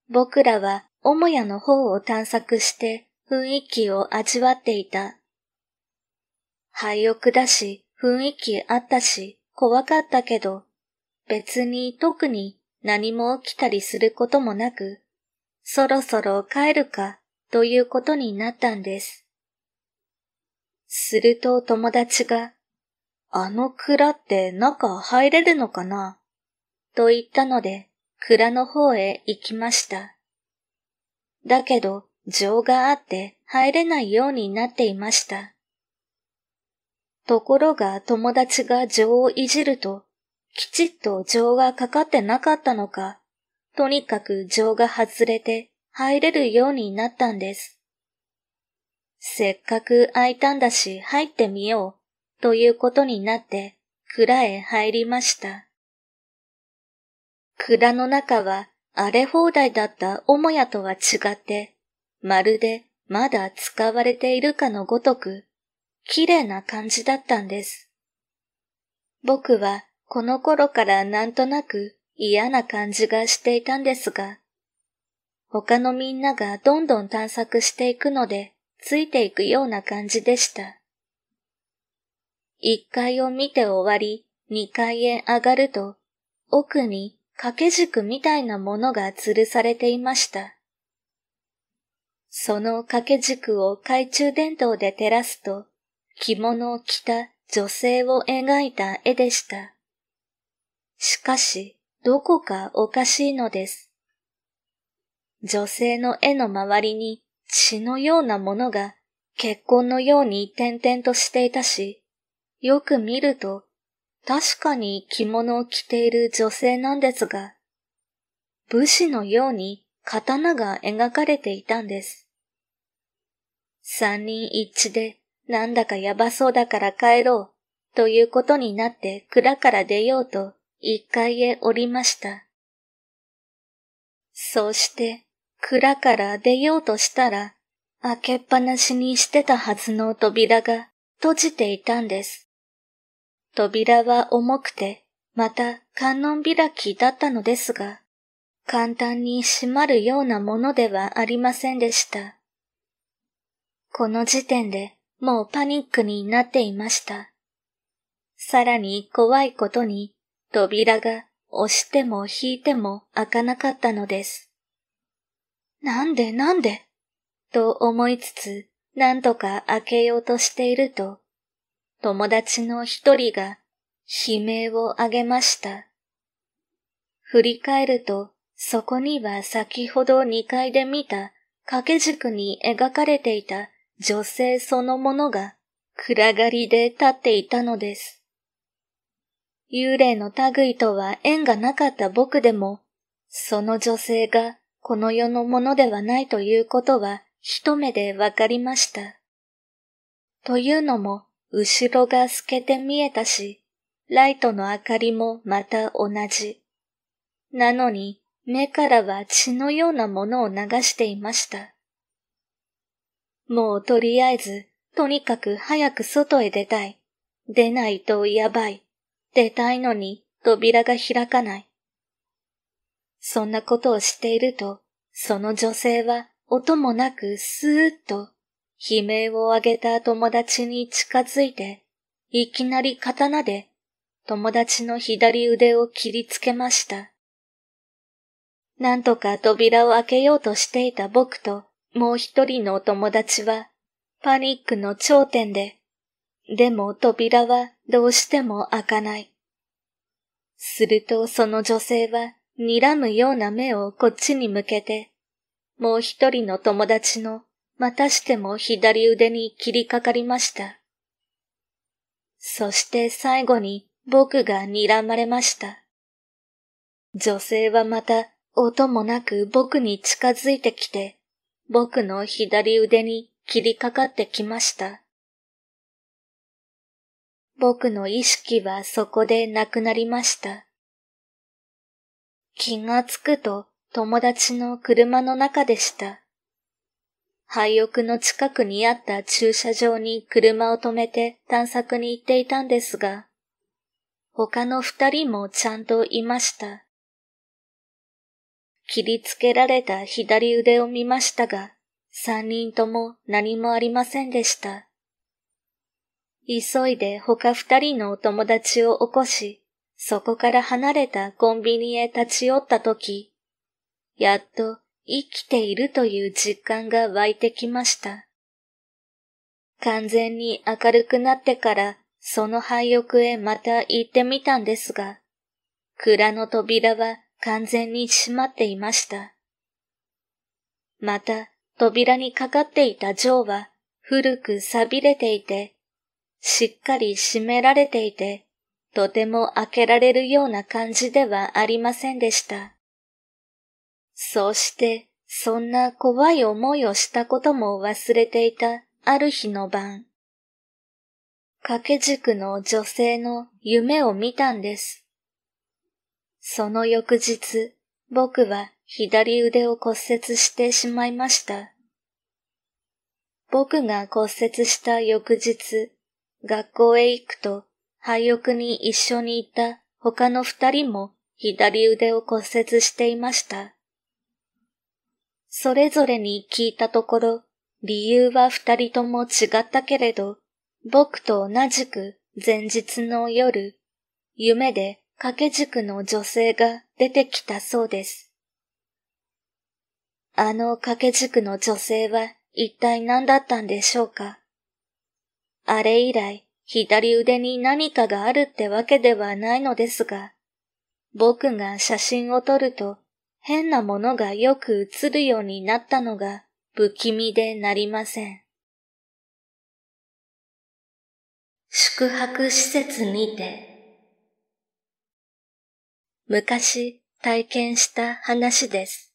僕らは母屋の方を探索して雰囲気を味わっていた。廃屋だし、雰囲気あったし、怖かったけど、別に特に何も起きたりすることもなく、そろそろ帰るか、ということになったんです。すると友達が、あの蔵って中入れるのかなと言ったので、蔵の方へ行きました。だけど、情があって入れないようになっていました。ところが友達が情をいじると、きちっと情がかかってなかったのか、とにかく情が外れて入れるようになったんです。せっかく空いたんだし入ってみようということになって蔵へ入りました。蔵の中は荒れ放題だった母屋とは違ってまるでまだ使われているかのごとく、綺麗な感じだったんです。僕はこの頃からなんとなく嫌な感じがしていたんですが、他のみんながどんどん探索していくので、ついていくような感じでした。一階を見て終わり、二階へ上がると、奥に掛け軸みたいなものが吊るされていました。その掛け軸を懐中電灯で照らすと、着物を着た女性を描いた絵でした。しかし、どこかおかしいのです。女性の絵の周りに血のようなものが血痕のように点々としていたし、よく見ると、確かに着物を着ている女性なんですが、武士のように刀が描かれていたんです。三人一致で、なんだかやばそうだから帰ろう、ということになって蔵から出ようと、一階へ降りました。そうして、蔵から出ようとしたら、開けっぱなしにしてたはずの扉が閉じていたんです。扉は重くて、また観音開きだったのですが、簡単に閉まるようなものではありませんでした。この時点でもうパニックになっていました。さらに怖いことに扉が押しても引いても開かなかったのです。なんでなんでと思いつつ何とか開けようとしていると友達の一人が悲鳴を上げました。振り返るとそこには先ほど2階で見た掛け軸に描かれていた女性そのものが暗がりで立っていたのです。幽霊の類とは縁がなかった僕でも、その女性がこの世のものではないということは一目でわかりました。というのも、後ろが透けて見えたし、ライトの明かりもまた同じ。なのに、目からは血のようなものを流していました。もうとりあえず、とにかく早く外へ出たい。出ないとやばい。出たいのに扉が開かない。そんなことをしていると、その女性は音もなくスーッと悲鳴を上げた友達に近づいて、いきなり刀で友達の左腕を切りつけました。なんとか扉を開けようとしていた僕ともう一人のお友達はパニックの頂点で、でも扉はどうしても開かない。するとその女性は睨むような目をこっちに向けて、もう一人の友達のまたしても左腕に切りかかりました。そして最後に僕が睨まれました。女性はまた音もなく僕に近づいてきて、僕の左腕に切りかかってきました。僕の意識はそこでなくなりました。気がつくと友達の車の中でした。廃屋の近くにあった駐車場に車を止めて探索に行っていたんですが、他の二人もちゃんといました。切りつけられた左腕を見ましたが、三人とも何もありませんでした。急いで他二人のお友達を起こし、そこから離れたコンビニへ立ち寄ったとき、やっと生きているという実感が湧いてきました。完全に明るくなってからその廃屋へまた行ってみたんですが、蔵の扉は完全に閉まっていました。また、扉にかかっていた錠は古く錆びれていて、しっかり閉められていて、とても開けられるような感じではありませんでした。そうして、そんな怖い思いをしたことも忘れていたある日の晩、掛け軸の女性の夢を見たんです。その翌日、僕は左腕を骨折してしまいました。僕が骨折した翌日、学校へ行くと、廃屋に一緒にいた他の二人も左腕を骨折していました。それぞれに聞いたところ、理由は二人とも違ったけれど、僕と同じく前日の夜、夢で掛け軸の女性が出てきたそうです。あの掛け軸の女性は一体何だったんでしょうかあれ以来、左腕に何かがあるってわけではないのですが、僕が写真を撮ると変なものがよく映るようになったのが不気味でなりません。宿泊施設にて昔体験した話です。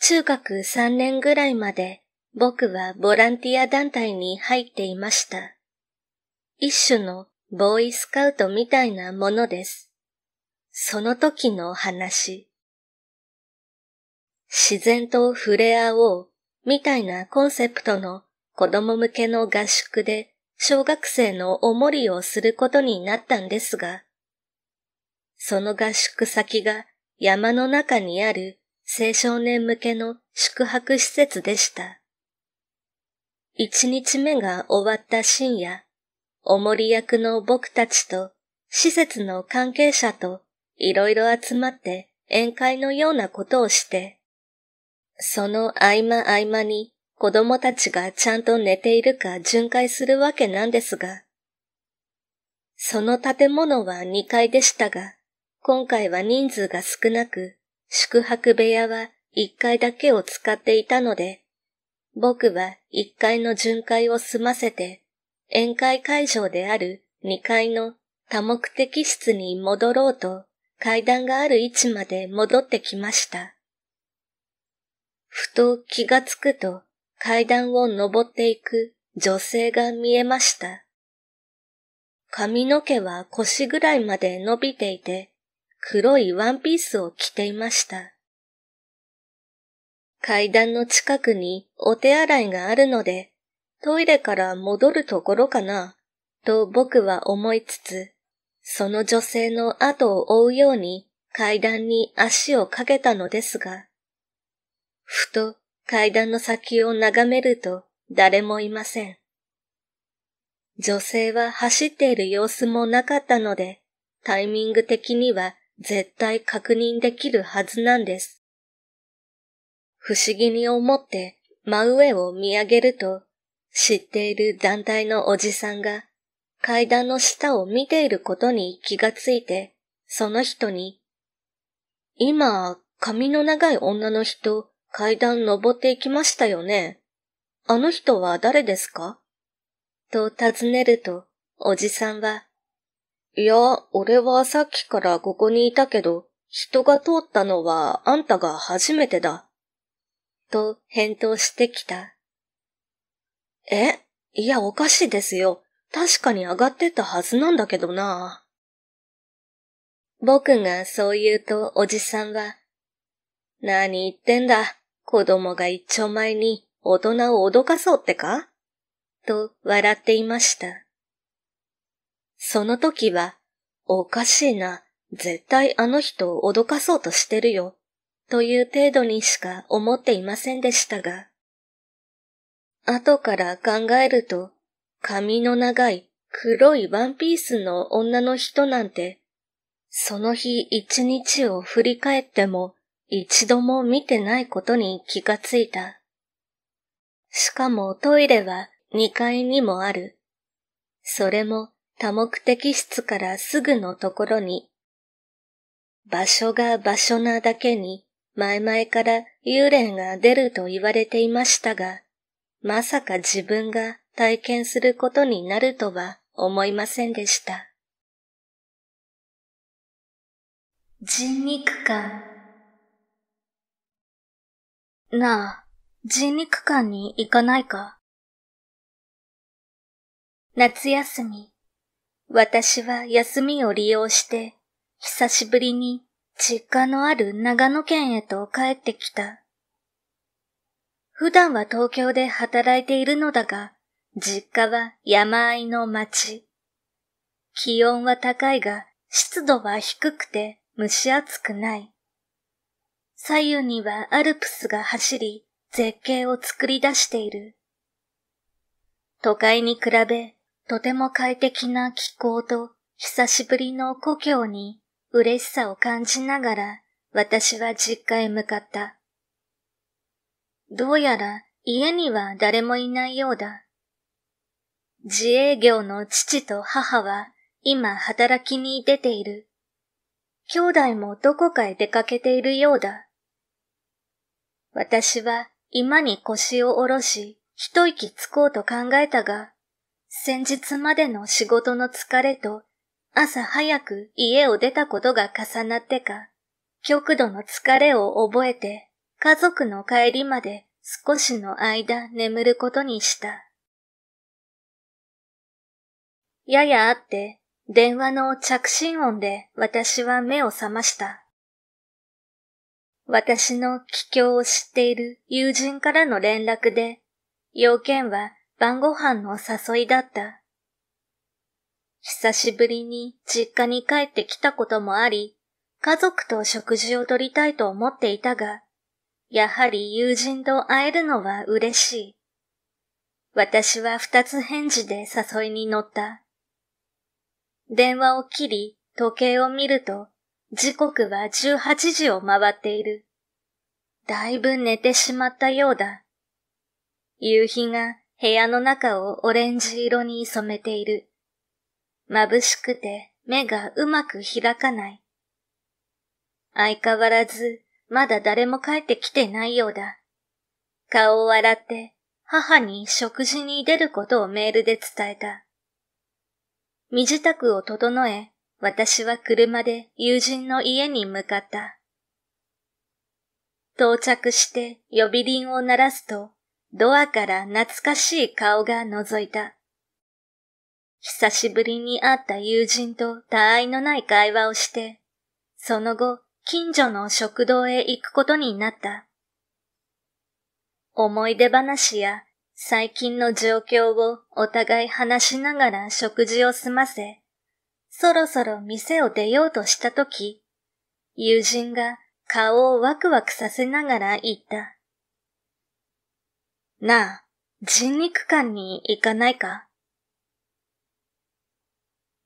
中学3年ぐらいまで僕はボランティア団体に入っていました。一種のボーイスカウトみたいなものです。その時の話。自然と触れ合おうみたいなコンセプトの子供向けの合宿で小学生のおもりをすることになったんですが、その合宿先が山の中にある青少年向けの宿泊施設でした。一日目が終わった深夜、おもり役の僕たちと施設の関係者といろいろ集まって宴会のようなことをして、その合間合間に子供たちがちゃんと寝ているか巡回するわけなんですが、その建物は2階でしたが、今回は人数が少なく、宿泊部屋は1階だけを使っていたので、僕は1階の巡回を済ませて、宴会会場である2階の多目的室に戻ろうと階段がある位置まで戻ってきました。ふと気がつくと階段を登っていく女性が見えました。髪の毛は腰ぐらいまで伸びていて、黒いワンピースを着ていました。階段の近くにお手洗いがあるので、トイレから戻るところかな、と僕は思いつつ、その女性の後を追うように階段に足をかけたのですが、ふと階段の先を眺めると誰もいません。女性は走っている様子もなかったので、タイミング的には絶対確認できるはずなんです。不思議に思って真上を見上げると、知っている団体のおじさんが階段の下を見ていることに気がついて、その人に、今、髪の長い女の人、階段登っていきましたよね。あの人は誰ですかと尋ねると、おじさんは、いや、俺はさっきからここにいたけど、人が通ったのはあんたが初めてだ。と返答してきた。えいや、おかしいですよ。確かに上がってたはずなんだけどな。僕がそう言うとおじさんは、何言ってんだ。子供が一丁前に大人を脅かそうってかと笑っていました。その時は、おかしいな、絶対あの人を脅かそうとしてるよ、という程度にしか思っていませんでしたが。後から考えると、髪の長い黒いワンピースの女の人なんて、その日一日を振り返っても一度も見てないことに気がついた。しかもトイレは2階にもある。それも多目的室からすぐのところに、場所が場所なだけに、前々から幽霊が出ると言われていましたが、まさか自分が体験することになるとは思いませんでした。人肉館なあ、人肉館に行かないか夏休み、私は休みを利用して、久しぶりに実家のある長野県へと帰ってきた。普段は東京で働いているのだが、実家は山あいの町。気温は高いが、湿度は低くて蒸し暑くない。左右にはアルプスが走り、絶景を作り出している。都会に比べとても快適な気候と久しぶりの故郷に嬉しさを感じながら私は実家へ向かった。どうやら家には誰もいないようだ。自営業の父と母は今働きに出ている。兄弟もどこかへ出かけているようだ。私は今に腰を下ろし、一息つこうと考えたが、先日までの仕事の疲れと朝早く家を出たことが重なってか、極度の疲れを覚えて家族の帰りまで少しの間眠ることにした。ややあって電話の着信音で私は目を覚ました。私の帰郷を知っている友人からの連絡で、要件は晩ご飯のお誘いだった。久しぶりに実家に帰ってきたこともあり、家族と食事をとりたいと思っていたが、やはり友人と会えるのは嬉しい。私は二つ返事で誘いに乗った。電話を切り、時計を見ると、時刻は18時を回っている。だいぶ寝てしまったようだ。夕日が部屋の中をオレンジ色に染めている。眩しくて目がうまく開かない。相変わらず、まだ誰も帰ってきてないようだ。顔を洗って、母に食事に出ることをメールで伝えた。身支度を整え、私は車で友人の家に向かった。到着して呼び鈴を鳴らすと、ドアから懐かしい顔が覗いた。久しぶりに会った友人と他愛のない会話をして、その後、近所の食堂へ行くことになった。思い出話や最近の状況をお互い話しながら食事を済ませ、そろそろ店を出ようとしたとき、友人が顔をワクワクさせながら言った。なあ、人肉館に行かないか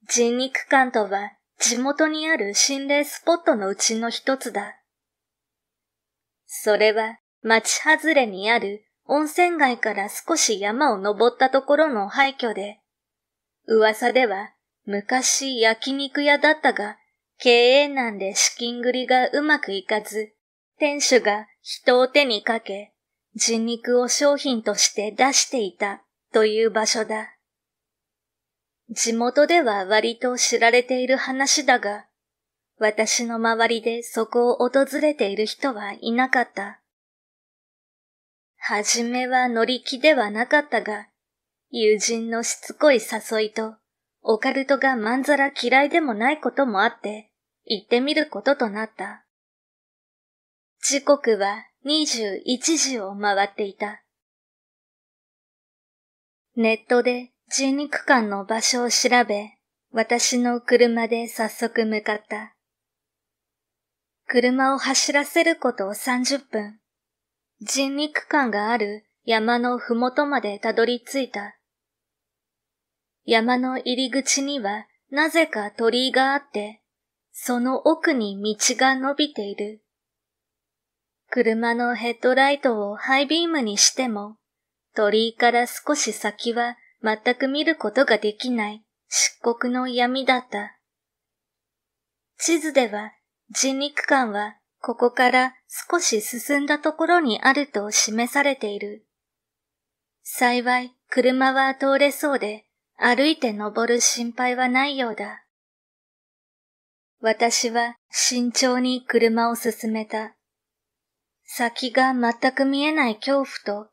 人肉館とは地元にある心霊スポットのうちの一つだ。それは町外れにある温泉街から少し山を登ったところの廃墟で、噂では昔焼肉屋だったが、経営難で資金繰りがうまくいかず、店主が人を手にかけ、人肉を商品として出していたという場所だ。地元では割と知られている話だが、私の周りでそこを訪れている人はいなかった。はじめは乗り気ではなかったが、友人のしつこい誘いと、オカルトがまんざら嫌いでもないこともあって、行ってみることとなった。時刻は21時を回っていた。ネットで人肉館の場所を調べ、私の車で早速向かった。車を走らせること30分。人肉館がある山のふもとまでたどり着いた。山の入り口にはなぜか鳥居があって、その奥に道が伸びている。車のヘッドライトをハイビームにしても、鳥居から少し先は全く見ることができない漆黒の闇だった。地図では人肉館はここから少し進んだところにあると示されている。幸い車は通れそうで歩いて登る心配はないようだ。私は慎重に車を進めた。先が全く見えない恐怖と、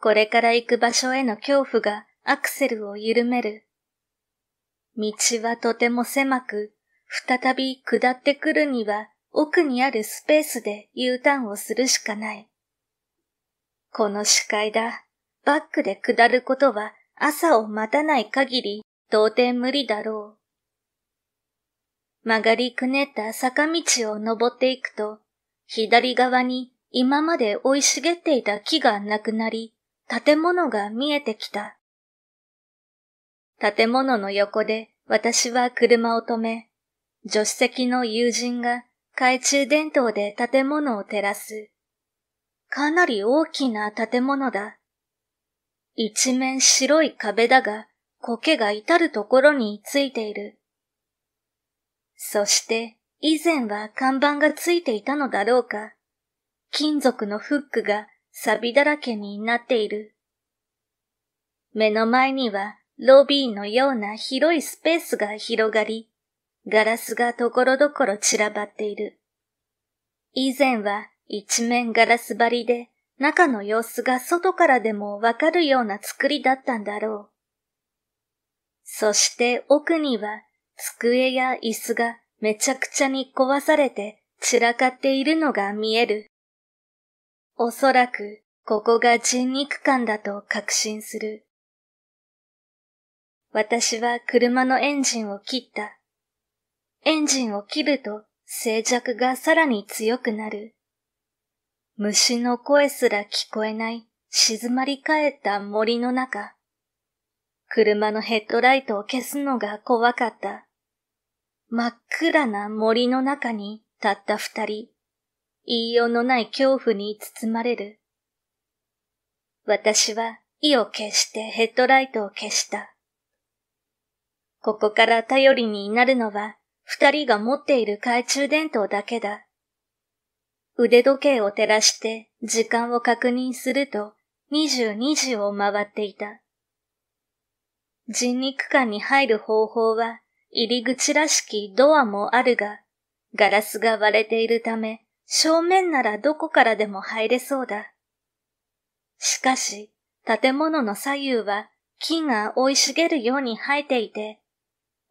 これから行く場所への恐怖がアクセルを緩める。道はとても狭く、再び下ってくるには奥にあるスペースで U ターンをするしかない。この視界だ。バックで下ることは朝を待たない限り到底無理だろう。曲がりくねった坂道を登っていくと、左側に今まで生い茂っていた木がなくなり、建物が見えてきた。建物の横で私は車を止め、助手席の友人が懐中電灯で建物を照らす。かなり大きな建物だ。一面白い壁だが、苔が至るところについている。そして、以前は看板がついていたのだろうか。金属のフックが錆だらけになっている。目の前にはロビーのような広いスペースが広がり、ガラスがところどころ散らばっている。以前は一面ガラス張りで中の様子が外からでもわかるような作りだったんだろう。そして奥には机や椅子がめちゃくちゃに壊されて散らかっているのが見える。おそらくここが人肉館だと確信する。私は車のエンジンを切った。エンジンを切ると静寂がさらに強くなる。虫の声すら聞こえない静まり返った森の中。車のヘッドライトを消すのが怖かった。真っ暗な森の中にたった二人。言いようのない恐怖に包まれる。私は意を決してヘッドライトを消した。ここから頼りになるのは二人が持っている懐中電灯だけだ。腕時計を照らして時間を確認すると22時を回っていた。人肉館に入る方法は入り口らしきドアもあるが、ガラスが割れているため正面ならどこからでも入れそうだ。しかし、建物の左右は木が生い茂るように生えていて、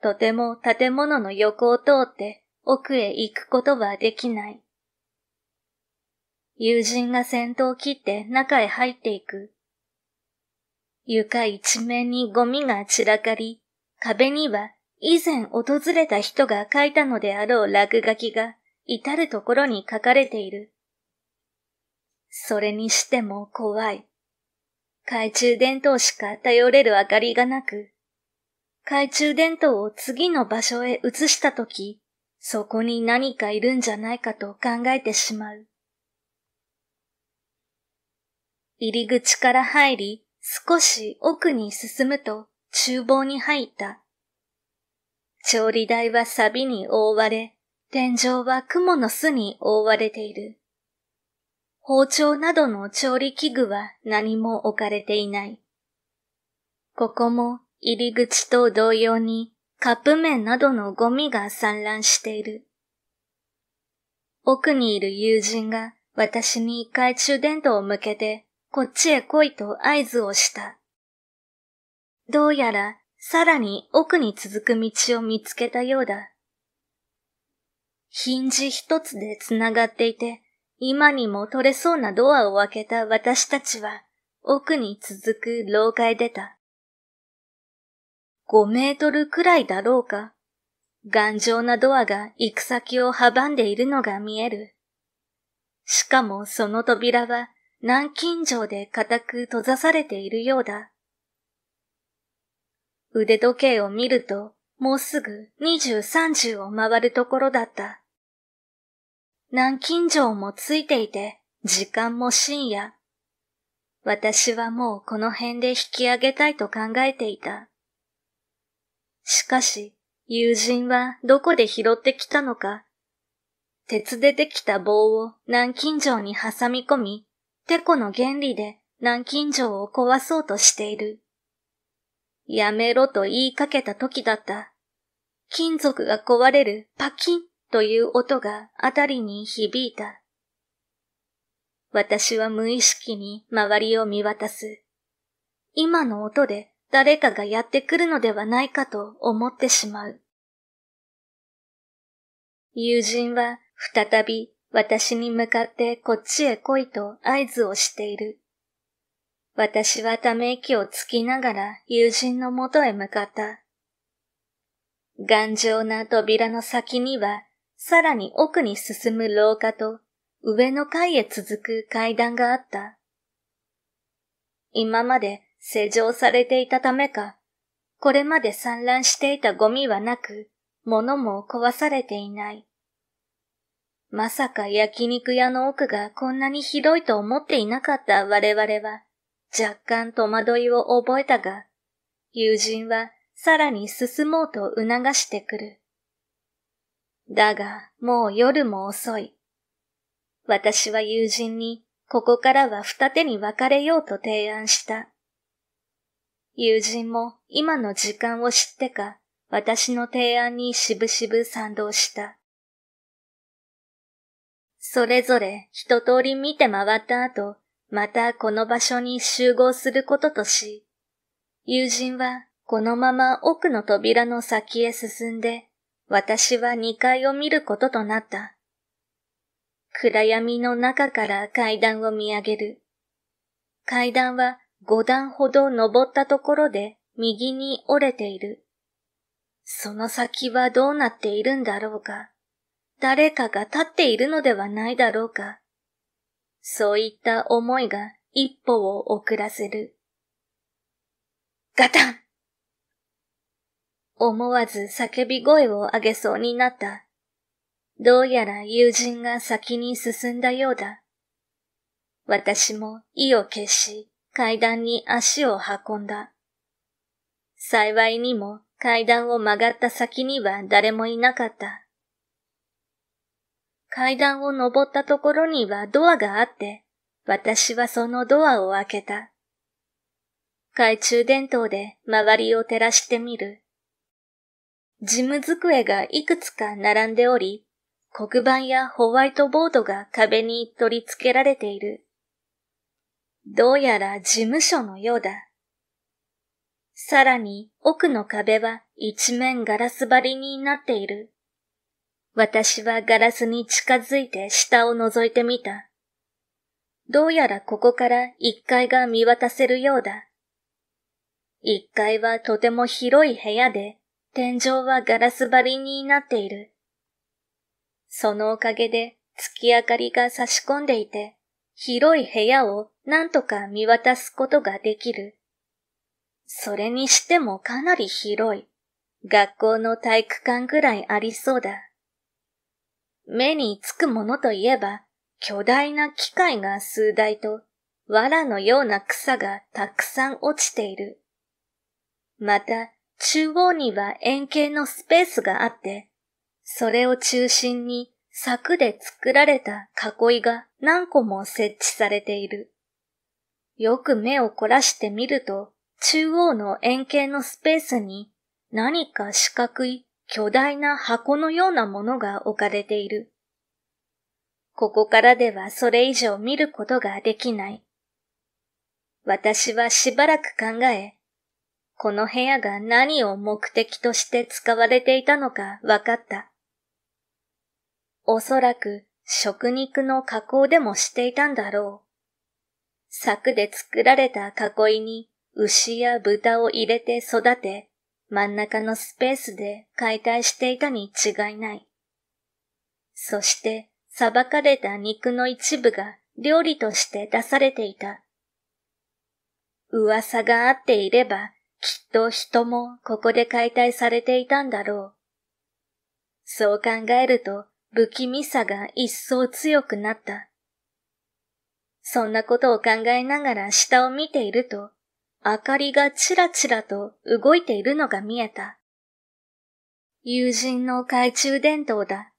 とても建物の横を通って奥へ行くことはできない。友人が先頭を切って中へ入っていく。床一面にゴミが散らかり、壁には以前訪れた人が書いたのであろう落書きが至るところに書かれている。それにしても怖い。懐中電灯しか頼れる明かりがなく、懐中電灯を次の場所へ移したとき、そこに何かいるんじゃないかと考えてしまう。入り口から入り、少し奥に進むと厨房に入った。調理台は錆に覆われ、天井は雲の巣に覆われている。包丁などの調理器具は何も置かれていない。ここも入り口と同様にカップ麺などのゴミが散乱している。奥にいる友人が私に懐中電灯を向けてこっちへ来いと合図をした。どうやらさらに奥に続く道を見つけたようだ。ヒンジ一つで繋がっていて、今にも取れそうなドアを開けた私たちは、奥に続く廊下へ出た。5メートルくらいだろうか。頑丈なドアが行く先を阻んでいるのが見える。しかもその扉は南京城で固く閉ざされているようだ。腕時計を見ると、もうすぐ23時を回るところだった。南京錠もついていて、時間も深夜。私はもうこの辺で引き上げたいと考えていた。しかし、友人はどこで拾ってきたのか。鉄でできた棒を南京錠に挟み込み、てこの原理で南京錠を壊そうとしている。やめろと言いかけた時だった。金属が壊れるパキンという音があたりに響いた。私は無意識に周りを見渡す。今の音で誰かがやってくるのではないかと思ってしまう。友人は再び私に向かってこっちへ来いと合図をしている。私はため息をつきながら友人のもとへ向かった。頑丈な扉の先にはさらに奥に進む廊下と上の階へ続く階段があった。今まで施錠されていたためか、これまで散乱していたゴミはなく、物も壊されていない。まさか焼肉屋の奥がこんなにひどいと思っていなかった我々は、若干戸惑いを覚えたが、友人はさらに進もうと促してくる。だが、もう夜も遅い。私は友人に、ここからは二手に分かれようと提案した。友人も今の時間を知ってか、私の提案にしぶしぶ賛同した。それぞれ一通り見て回った後、またこの場所に集合することとし、友人はこのまま奥の扉の先へ進んで私は2階を見ることとなった。暗闇の中から階段を見上げる。階段は5段ほど登ったところで右に折れている。その先はどうなっているんだろうか。誰かが立っているのではないだろうか。そういった思いが一歩を遅らせる。ガタン思わず叫び声を上げそうになった。どうやら友人が先に進んだようだ。私も意を決し階段に足を運んだ。幸いにも階段を曲がった先には誰もいなかった。階段を登ったところにはドアがあって、私はそのドアを開けた。懐中電灯で周りを照らしてみる。事務机がいくつか並んでおり、黒板やホワイトボードが壁に取り付けられている。どうやら事務所のようだ。さらに奥の壁は一面ガラス張りになっている。私はガラスに近づいて下を覗いてみた。どうやらここから一階が見渡せるようだ。一階はとても広い部屋で天井はガラス張りになっている。そのおかげで月明かりが差し込んでいて、広い部屋を何とか見渡すことができる。それにしてもかなり広い。学校の体育館ぐらいありそうだ。目につくものといえば、巨大な機械が数台と、藁のような草がたくさん落ちている。また、中央には円形のスペースがあって、それを中心に柵で作られた囲いが何個も設置されている。よく目を凝らしてみると、中央の円形のスペースに何か四角い巨大な箱のようなものが置かれている。ここからではそれ以上見ることができない。私はしばらく考え、この部屋が何を目的として使われていたのか分かった。おそらく食肉の加工でもしていたんだろう。柵で作られた囲いに牛や豚を入れて育て、真ん中のスペースで解体していたに違いない。そして、裁かれた肉の一部が料理として出されていた。噂があっていれば、きっと人もここで解体されていたんだろう。そう考えると不気味さが一層強くなった。そんなことを考えながら下を見ていると、明かりがちらちらと動いているのが見えた。友人の懐中電灯だ。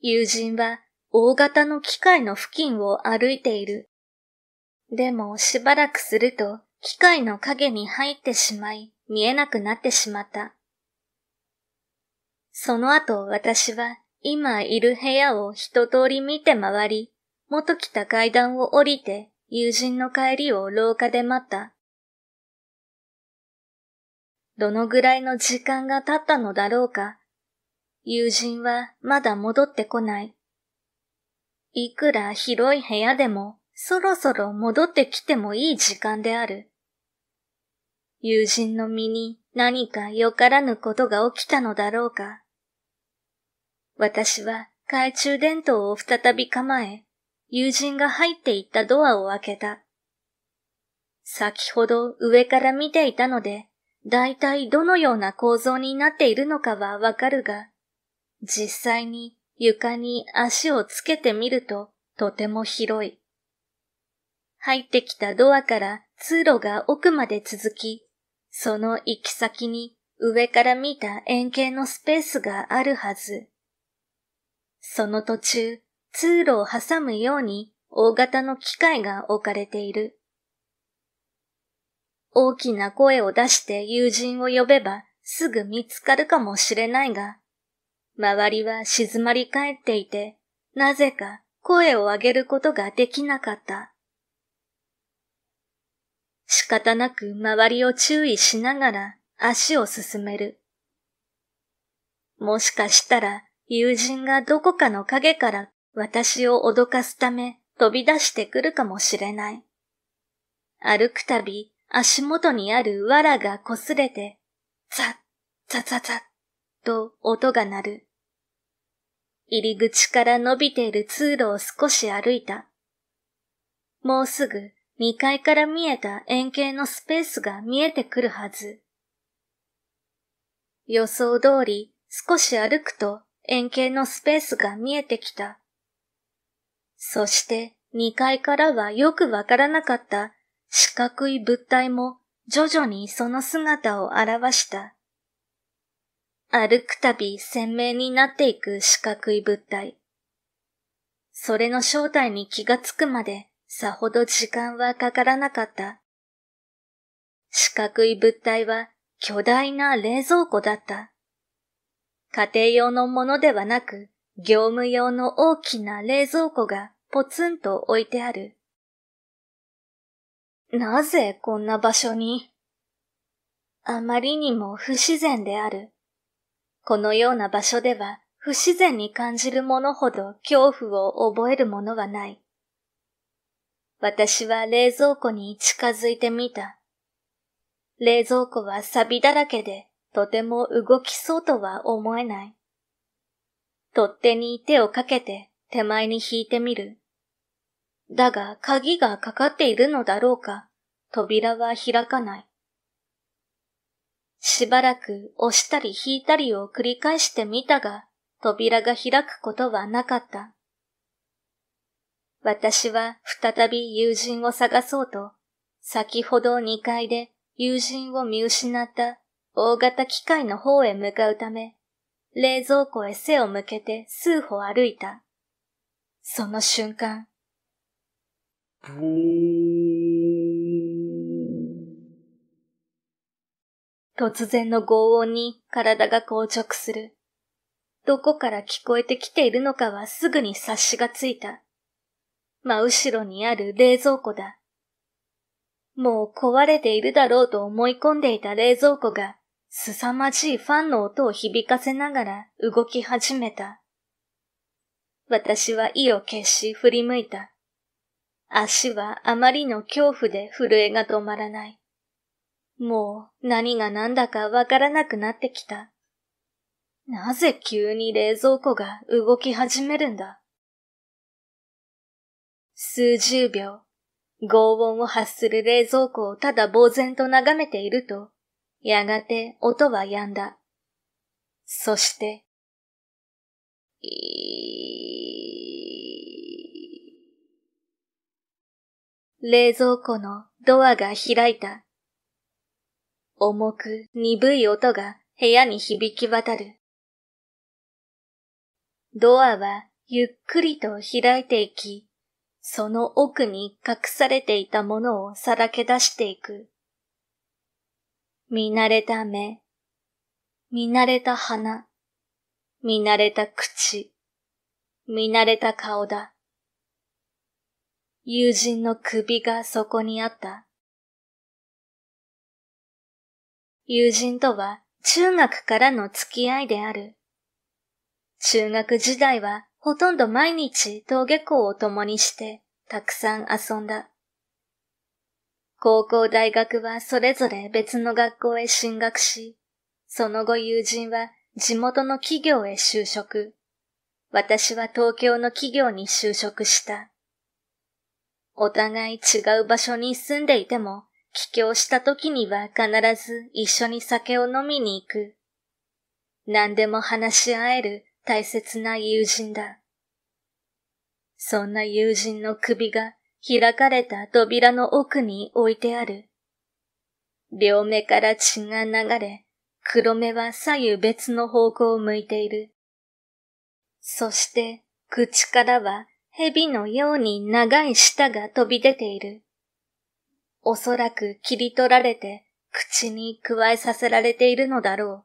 友人は大型の機械の付近を歩いている。でもしばらくすると機械の影に入ってしまい、見えなくなってしまった。その後私は今いる部屋を一通り見て回り、元来た階段を降りて友人の帰りを廊下で待った。どのぐらいの時間が経ったのだろうか。友人はまだ戻ってこない。いくら広い部屋でもそろそろ戻ってきてもいい時間である。友人の身に何かよからぬことが起きたのだろうか。私は懐中電灯を再び構え、友人が入っていったドアを開けた。先ほど上から見ていたので、大体どのような構造になっているのかはわかるが、実際に床に足をつけてみるととても広い。入ってきたドアから通路が奥まで続き、その行き先に上から見た円形のスペースがあるはず。その途中、通路を挟むように大型の機械が置かれている。大きな声を出して友人を呼べばすぐ見つかるかもしれないが、周りは静まり返っていて、なぜか声を上げることができなかった。仕方なく周りを注意しながら足を進める。もしかしたら友人がどこかの影から私を脅かすため飛び出してくるかもしれない。歩くたび足元にある藁が擦れて、ザッ、ザザザと音が鳴る。入り口から伸びている通路を少し歩いた。もうすぐ2階から見えた円形のスペースが見えてくるはず。予想通り少し歩くと円形のスペースが見えてきた。そして2階からはよくわからなかった四角い物体も徐々にその姿を表した。歩くたび鮮明になっていく四角い物体。それの正体に気がつくまでさほど時間はかからなかった。四角い物体は巨大な冷蔵庫だった。家庭用のものではなく、業務用の大きな冷蔵庫がポツンと置いてある。なぜこんな場所にあまりにも不自然である。このような場所では不自然に感じるものほど恐怖を覚えるものはない。私は冷蔵庫に近づいてみた。冷蔵庫は錆だらけでとても動きそうとは思えない。取っ手に手をかけて手前に引いてみる。だが鍵がかかっているのだろうか、扉は開かない。しばらく押したり引いたりを繰り返してみたが、扉が開くことはなかった。私は再び友人を探そうと、先ほど2階で友人を見失った大型機械の方へ向かうため、冷蔵庫へ背を向けて数歩歩いた。その瞬間、突然の轟音に体が硬直する。どこから聞こえてきているのかはすぐに察しがついた。真後ろにある冷蔵庫だ。もう壊れているだろうと思い込んでいた冷蔵庫が、凄まじいファンの音を響かせながら動き始めた。私は意を決し振り向いた。足はあまりの恐怖で震えが止まらない。もう何が何だかわからなくなってきた。なぜ急に冷蔵庫が動き始めるんだ数十秒、轟音を発する冷蔵庫をただ呆然と眺めていると、やがて音は止んだ。そして、冷蔵庫のドアが開いた。重く鈍い音が部屋に響き渡る。ドアはゆっくりと開いていき、その奥に隠されていたものをさらけ出していく。見慣れた目、見慣れた鼻、見慣れた口、見慣れた顔だ。友人の首がそこにあった。友人とは中学からの付き合いである。中学時代はほとんど毎日登下校を共にしてたくさん遊んだ。高校大学はそれぞれ別の学校へ進学し、その後友人は地元の企業へ就職。私は東京の企業に就職した。お互い違う場所に住んでいても、帰郷した時には必ず一緒に酒を飲みに行く。何でも話し合える大切な友人だ。そんな友人の首が開かれた扉の奥に置いてある。両目から血が流れ、黒目は左右別の方向を向いている。そして口からは蛇のように長い舌が飛び出ている。おそらく切り取られて口に加えさせられているのだろう。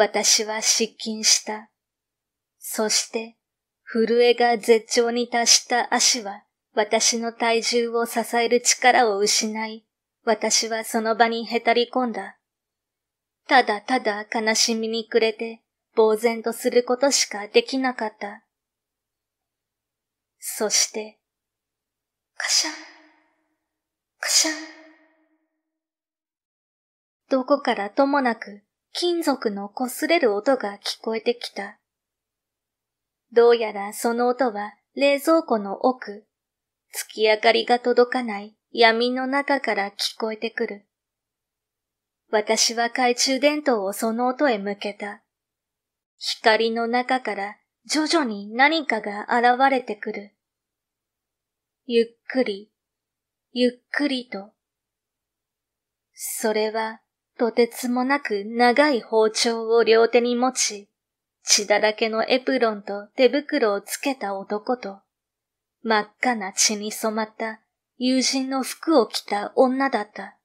私は失禁した。そして、震えが絶頂に達した足は、私の体重を支える力を失い、私はその場にへたり込んだ。ただただ悲しみに暮れて、呆然とすることしかできなかった。そして、カシャン、カシャン。どこからともなく金属の擦れる音が聞こえてきた。どうやらその音は冷蔵庫の奥、月明かりが届かない闇の中から聞こえてくる。私は懐中電灯をその音へ向けた。光の中から徐々に何かが現れてくる。ゆっくり、ゆっくりと。それはとてつもなく長い包丁を両手に持ち、血だらけのエプロンと手袋をつけた男と、真っ赤な血に染まった友人の服を着た女だった。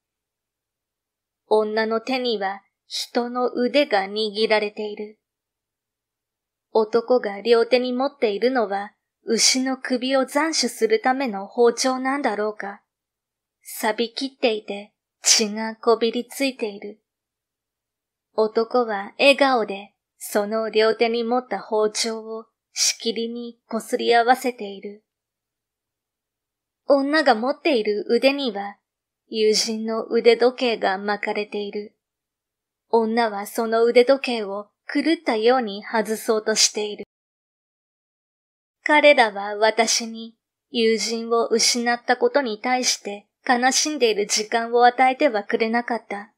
女の手には人の腕が握られている。男が両手に持っているのは牛の首を斬首するための包丁なんだろうか。錆び切っていて血がこびりついている。男は笑顔でその両手に持った包丁をしきりにこすり合わせている。女が持っている腕には友人の腕時計が巻かれている。女はその腕時計を狂ったように外そうとしている。彼らは私に友人を失ったことに対して悲しんでいる時間を与えてはくれなかった。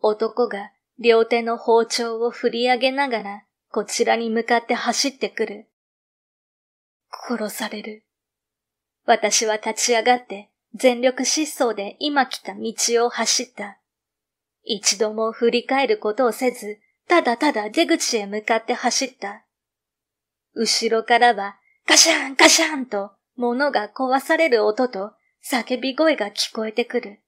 男が両手の包丁を振り上げながらこちらに向かって走ってくる。殺される。私は立ち上がって全力疾走で今来た道を走った。一度も振り返ることをせず、ただただ出口へ向かって走った。後ろからは、ガシャンガシャンと物が壊される音と叫び声が聞こえてくる。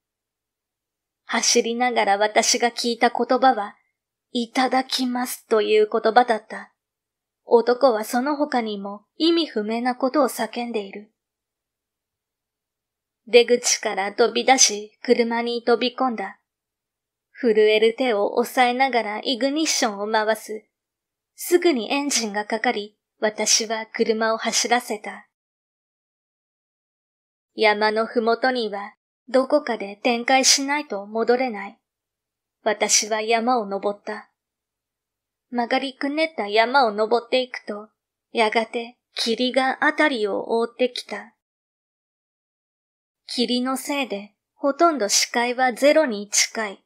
走りながら私が聞いた言葉は、いただきますという言葉だった。男はその他にも意味不明なことを叫んでいる。出口から飛び出し、車に飛び込んだ。震える手を押さえながらイグニッションを回す。すぐにエンジンがかかり、私は車を走らせた。山のふもとにはどこかで展開しないと戻れない。私は山を登った。曲がりくねった山を登っていくと、やがて霧が辺りを覆ってきた。霧のせいで、ほとんど視界はゼロに近い。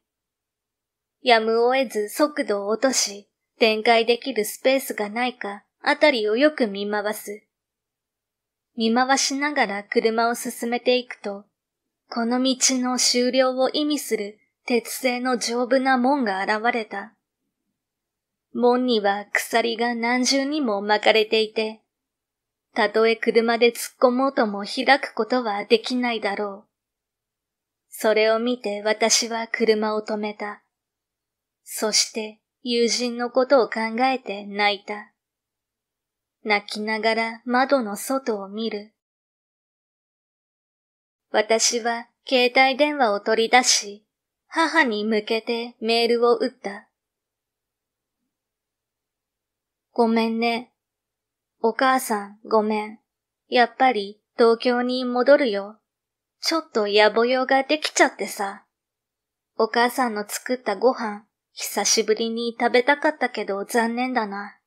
やむを得ず速度を落とし、展開できるスペースがないか、あたりをよく見回す。見回しながら車を進めていくと、この道の終了を意味する鉄製の丈夫な門が現れた。門には鎖が何重にも巻かれていて、たとえ車で突っ込もうとも開くことはできないだろう。それを見て私は車を止めた。そして友人のことを考えて泣いた。泣きながら窓の外を見る。私は携帯電話を取り出し、母に向けてメールを打った。ごめんね。お母さん、ごめん。やっぱり東京に戻るよ。ちょっと野暮用ができちゃってさ。お母さんの作ったご飯、久しぶりに食べたかったけど残念だな。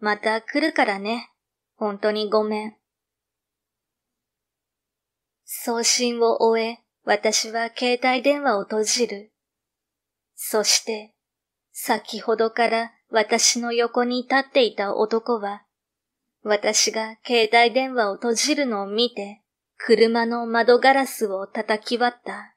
また来るからね。本当にごめん。送信を終え、私は携帯電話を閉じる。そして、先ほどから私の横に立っていた男は、私が携帯電話を閉じるのを見て、車の窓ガラスを叩き割った。